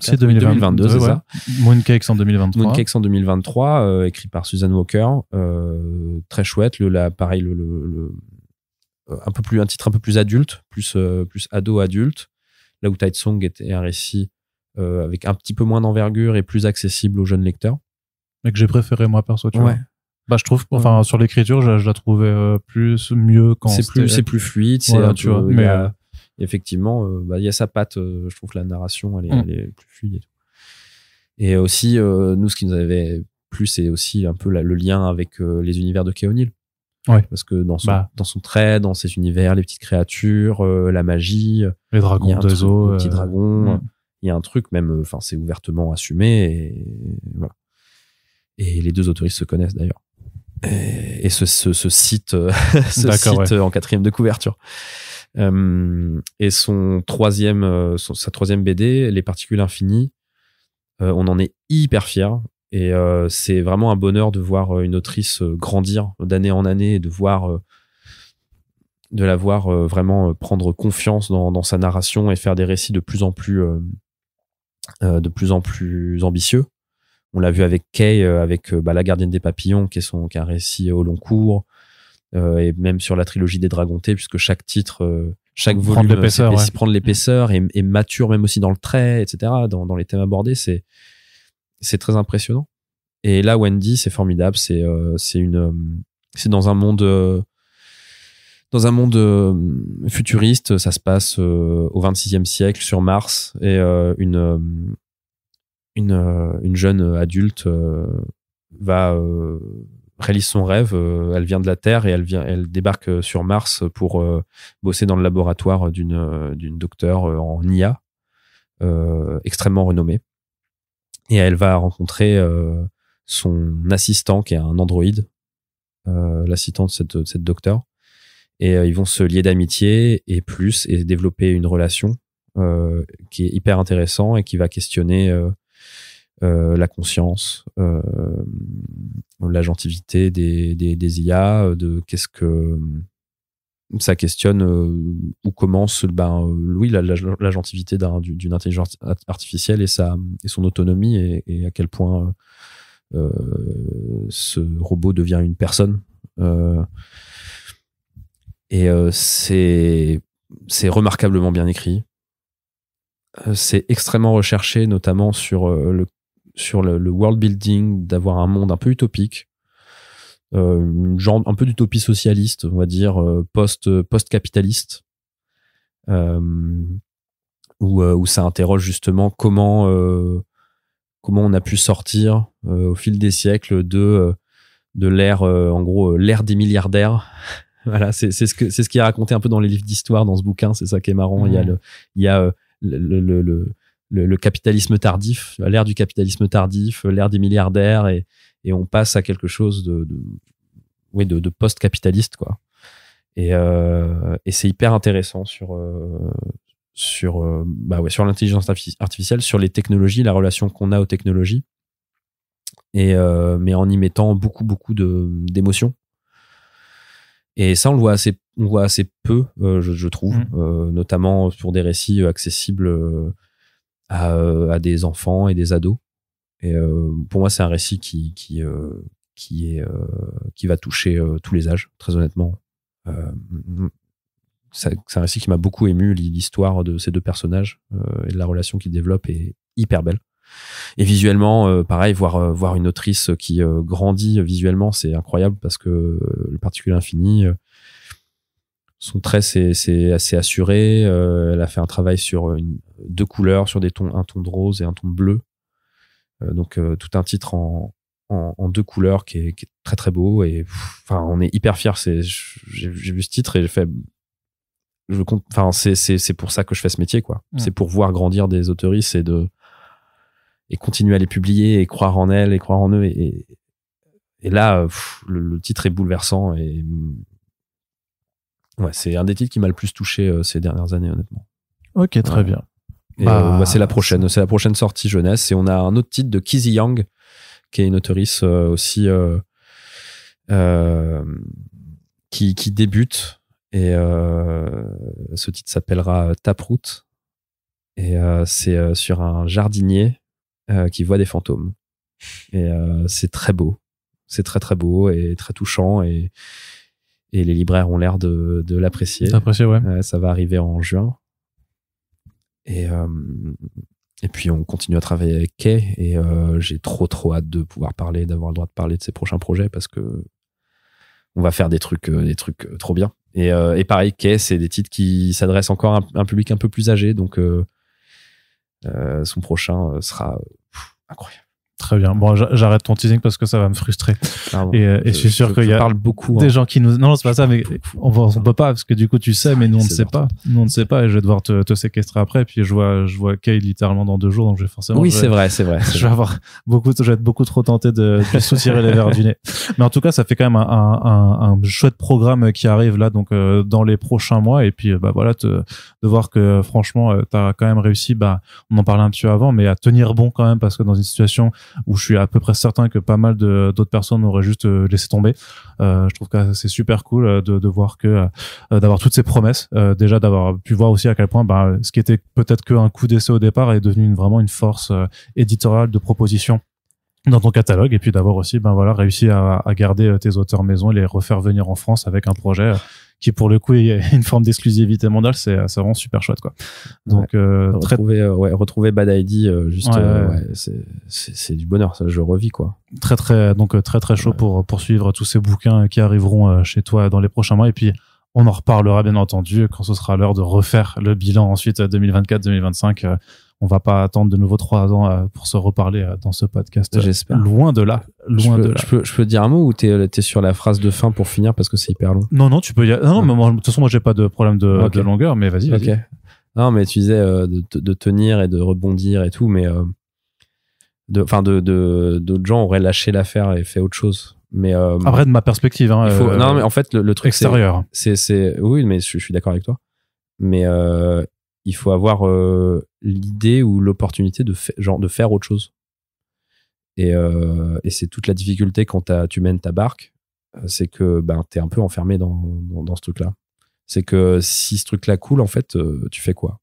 C'est 2022, c'est ça. Mooncakes en 2023. Mooncakes en 2023, écrit par Susan Walker. très chouette. Le, pareil, le, un, peu plus, un titre un peu plus adulte, plus, plus ado-adulte. Là où Tide Song était un récit avec un petit peu moins d'envergure et plus accessible aux jeunes lecteurs. Mais que j'ai préféré, moi, perso, tu vois. Bah, je trouve, enfin, sur l'écriture, je, la trouvais euh, plus mieux quand c'est plus, c'est plus fluide, c'est effectivement, euh, bah, il y a sa patte. Euh, je trouve que la narration, elle est, mm. plus fluide. Et, aussi, nous, ce qui nous avait plu, c'est aussi un peu le lien avec les univers de Keonil. Ouais. Parce que dans son, bah. dans son trait, dans ses univers, les petites créatures, la magie, les dragons des petits dragons, il y a un truc même. Enfin, c'est ouvertement assumé. Et, voilà. Et les deux autoristes se connaissent d'ailleurs et, ce, site, ce site en quatrième de couverture. Euh, et son troisième, euh, sa troisième BD, Les Particules Infinies, euh, on en est hyper fier Et c'est vraiment un bonheur de voir une autrice grandir d'année en année et de voir de la voir vraiment prendre confiance dans, dans, sa narration et faire des récits de plus en plus de plus en plus ambitieux. On l'a vu avec Kay, euh, avec euh, bah, La Gardienne des Papillons, qui est, un récit au long cours, euh, et même sur la trilogie des T puisque chaque titre, chaque volume l'épaisseur, prendre l'épaisseur et, mature même aussi dans le trait, etc., dans, les thèmes abordés, c'est, c'est très impressionnant. Et là, Wendy, c'est formidable, c'est, c'est, une, c'est dans un monde dans un monde futuriste, ça se passe au 26e siècle sur Mars et une une, euh, une jeune adulte euh, va euh, réalise son rêve. elle vient de la Terre et elle, vient, elle débarque sur Mars pour bosser dans le laboratoire d'une d'une docteure en IA extrêmement renommée. Et elle va rencontrer son assistant qui est un androïde, euh, l'assistant de cette, cette docteur Et ils vont se lier d'amitié et plus et développer une relation qui est hyper intéressante et qui va questionner euh, la conscience, euh, la gentilité des, IA, euh, de qu'est-ce que ça questionne ou où commence ben, oui, l'agentivité la, d'une intelligence artificielle et, sa, et son autonomie et, à quel point ce robot devient une personne. et c'est c'est remarquablement bien écrit. C'est extrêmement recherché, notamment sur le sur le, world building, d'avoir un monde un peu utopique, euh, genre un peu d'utopie socialiste, on va dire euh, post post capitaliste, euh, où, où ça interroge justement comment comment on a pu sortir au fil des siècles de de l'ère en gros l'ère des milliardaires. voilà, c'est ce c'est ce qui est raconté un peu dans les livres d'histoire dans ce bouquin, c'est ça qui est marrant. Il y a mmh. le il y a le, le, capitalisme tardif, l'ère du capitalisme tardif, l'ère des milliardaires, et, et, on passe à quelque chose de, de oui, de, post-capitaliste, quoi. Et, euh, et c'est hyper intéressant sur, euh, sur, euh, bah ouais, sur l'intelligence artificielle, sur les technologies, la relation qu'on a aux technologies, et, mais en y mettant beaucoup, beaucoup d'émotions. Et ça, on le voit assez, on voit assez peu, je, trouve, mmh. notamment pour des récits accessibles euh, à, des enfants et des ados. Et euh, pour moi, c'est un récit qui, qui, euh, qui, est, qui va toucher tous les âges, très honnêtement. c'est un récit qui m'a beaucoup ému. L'histoire de ces deux personnages et de la relation qu'ils développent est hyper belle. Et visuellement, pareil, voir voir une autrice qui grandit visuellement, c'est incroyable parce que le particulier infini, son trait c'est assez assuré. Euh, elle a fait un travail sur deux couleurs, sur des tons, un ton de rose et un ton de bleu. Euh, donc euh, tout un titre en, deux couleurs qui est, très très beau et enfin on est hyper fier. C'est j'ai vu ce titre et j'ai fait je compte. Enfin c'est c'est pour ça que je fais ce métier quoi. C'est pour voir grandir des autoristes et de et continuer à les publier et croire en elles et croire en eux et, et, là le, le, titre est bouleversant et Ouais, c'est un des titres qui m'a le plus touché euh, ces dernières années, honnêtement. Ok, très bien. Bah, euh, c'est la prochaine, c'est la prochaine sortie jeunesse. Et on a un autre titre de Kizzy Yang, qui est une autrice euh, aussi qui, qui, débute. Et ce titre s'appellera Taproot. Et c'est sur un jardinier qui voit des fantômes. Et c'est très beau. C'est très très beau et très touchant. Et, et les libraires ont l'air de, l'apprécier. Euh, ça va arriver en juin. Et, euh, et puis on continue à travailler avec Kay. Et euh, j'ai trop, trop hâte de pouvoir parler, d'avoir le droit de parler de ses prochains projets parce que on va faire des trucs, des trucs trop bien. Et, pareil, Kay, c'est des titres qui s'adressent encore à un, public un peu plus âgé. Donc son prochain sera incroyable. Très bien. Bon, j'arrête ton teasing parce que ça va me frustrer. et, je, suis sûr qu'il y a parle beaucoup, des hein. gens qui nous. Non, c'est pas ça, mais on, on peut pas parce que du coup tu sais, mais ah nous on ne sait pas. Nous on ne sait pas et je vais devoir te, séquestrer après. Puis je vois, je vois Kay littéralement dans deux jours, donc je vais forcément. Oui, c'est vrai, c'est vrai. Je vais avoir beaucoup, je vais être beaucoup trop tenté de, de soutirer les verres du nez. Mais en tout cas, ça fait quand même un, un, un, chouette programme qui arrive là, donc euh, dans les prochains mois. Et puis euh, bah voilà, te, de voir que euh, franchement, tu as quand même réussi. Bah, on en parlait un petit peu avant, mais à tenir bon quand même parce que dans une situation où je suis à peu près certain que pas mal d'autres personnes auraient juste euh, laissé tomber. Euh, je trouve que c'est super cool euh, de, de voir que d'avoir toutes ces promesses, déjà d'avoir pu voir aussi à quel point bah, ce qui était peut-être qu'un coup d'essai au départ est devenu vraiment une force éditoriale de proposition dans ton catalogue et puis d'avoir aussi ben voilà réussi à, à, garder tes auteurs maison et les refaire venir en France avec un projet qui pour le coup est une forme d'exclusivité mondiale, c'est vraiment super chouette quoi. Donc euh, retrouver, euh, ouais, retrouver Bad ID, euh, juste, ouais, c'est du bonheur, ça je revis quoi. Très très donc très très chaud pour poursuivre tous ces bouquins qui arriveront chez toi dans les prochains mois et puis. On en reparlera bien entendu quand ce sera l'heure de refaire le bilan ensuite 2024-2025 on va pas attendre de nouveau trois ans euh, pour se reparler euh, dans ce podcast. Euh, J'espère. Loin de là. Loin de là. Je peux, dire un mot ou t'es, es sur la phrase de fin pour finir parce que c'est hyper long. Non, non, tu peux y aller. Non, mais de toute façon, moi, j'ai pas de problème de, longueur, mais vas-y, vas-y. Non, mais tu disais de, tenir et de rebondir et tout, mais de, enfin, de, de, d'autres gens auraient lâché l'affaire et fait autre chose. Mais après, de ma perspective, hein, non, mais en fait, le, truc extérieur. C'est, oui, mais je, je suis d'accord avec toi. Mais il faut avoir euh, l'idée ou l'opportunité de, genre, de faire autre chose. Et, euh, c'est toute la difficulté quand tu mènes ta barque, euh, c'est que ben, tu es un peu enfermé dans, ce truc-là. C'est que si ce truc-là coule, en fait, tu fais quoi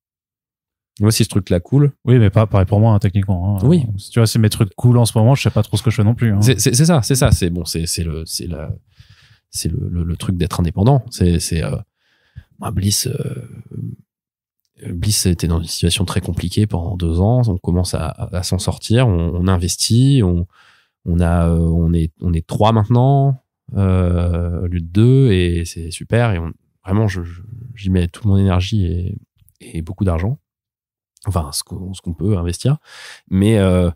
Moi, si ce truc-là coule. Oui, mais pas pareil pour moi, hein, techniquement. Hein. Oui. Tu vois, si mes trucs coulent en ce moment, je sais pas trop ce que je fais non plus. Hein. C'est ça, c'est ça. C'est bon, c'est le, le, truc d'être indépendant. C'est. Moi, Bliss, Bliss était dans une situation très compliquée pendant deux ans. On commence à, s'en sortir. On, investit. On, a, euh, on est, on est trois maintenant euh, au lieu de deux, et c'est super. Et on, vraiment, j'y mets toute mon énergie et, beaucoup d'argent. Enfin, ce qu'on peut investir. Mais euh,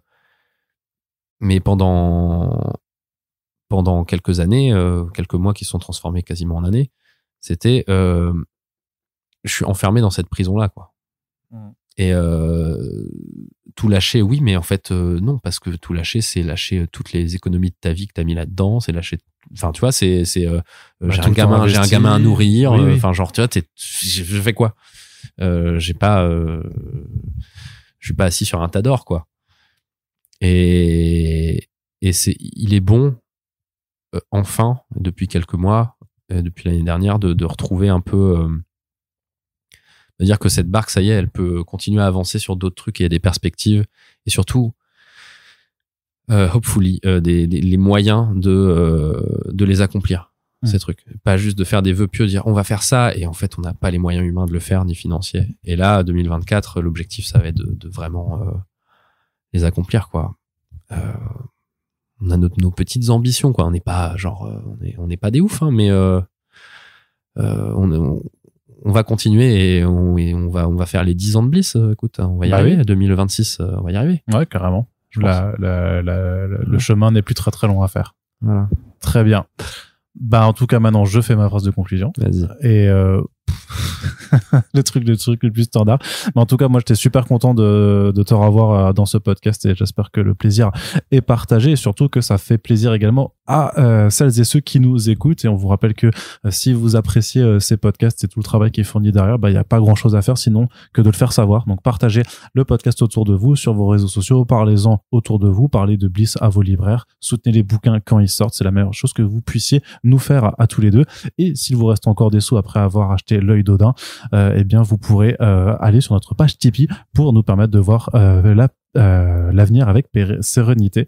mais pendant pendant quelques années, euh, quelques mois qui se sont transformés quasiment en années, c'était je suis enfermé dans cette prison là quoi mm. et euh, tout lâcher oui mais en fait euh, non parce que tout lâcher c'est lâcher euh, toutes les économies de ta vie que t'as mis là dedans c'est lâcher enfin tu vois c'est c'est euh, bah, j'ai un gamin j'ai un gamin à nourrir enfin genre tu vois je fais quoi j'ai pas je suis pas assis sur un tas d'or quoi et et c'est il est bon enfin depuis quelques mois depuis l'année dernière de, de retrouver un peu c'est-à-dire que cette barque, ça y est, elle peut continuer à avancer sur d'autres trucs et des perspectives. Et surtout, euh, hopefully, euh, des, les moyens de, euh, de les accomplir, hmm. ces trucs. Pas juste de faire des vœux pieux, dire on va faire ça, et en fait, on n'a pas les moyens humains de le faire, ni financiers. Et là, 2024, l'objectif, ça va être de, vraiment les accomplir, quoi. on a nos petites ambitions, quoi. On n'est pas, genre, on n'est pas des oufs, hein, mais on, on on va continuer et on, va, on va faire les 10 ans de Bliss. Euh, écoute, hein, on va y bah arriver. 2026, euh, on va y arriver. Ouais, carrément. le chemin n'est plus très très long à faire. Très bien. Bah, en tout cas, maintenant, je fais ma phrase de conclusion. Vas-y. Et euh, le truc le truc le plus standard mais en tout cas moi j'étais super content de, te revoir euh, dans ce podcast et j'espère que le plaisir est partagé et surtout que ça fait plaisir également à euh, celles et ceux qui nous écoutent et on vous rappelle que euh, si vous appréciez ces podcasts et tout le travail qui est fourni derrière bah il n'y a pas grand chose à faire sinon que de le faire savoir donc partagez le podcast autour de vous sur vos réseaux sociaux parlez-en autour de vous parlez de Bliss à vos libraires soutenez les bouquins quand ils sortent c'est la meilleure chose que vous puissiez nous faire à tous les deux et s'il vous reste encore des sous après avoir acheté l'œil d'Odin, euh, eh bien vous pourrez euh, aller sur notre page Tipeee pour nous permettre de voir euh, l'avenir avec sérénité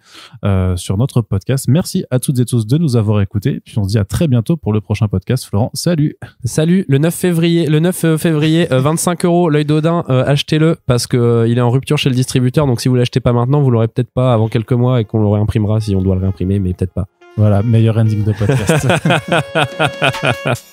sur notre podcast. Merci à toutes et tous de nous avoir écoutés. Puis on se dit à très bientôt pour le prochain podcast. Florent, salut. Salut. Le 9 février, le 9 février, 25 euros l'œil d'Odin. achetez-le parce qu'il est en rupture chez le distributeur. Donc si vous l'achetez pas maintenant, vous l'aurez peut-être pas avant quelques mois et qu'on le réimprimera si on doit le réimprimer, mais peut-être pas. Voilà, meilleur ending de podcast.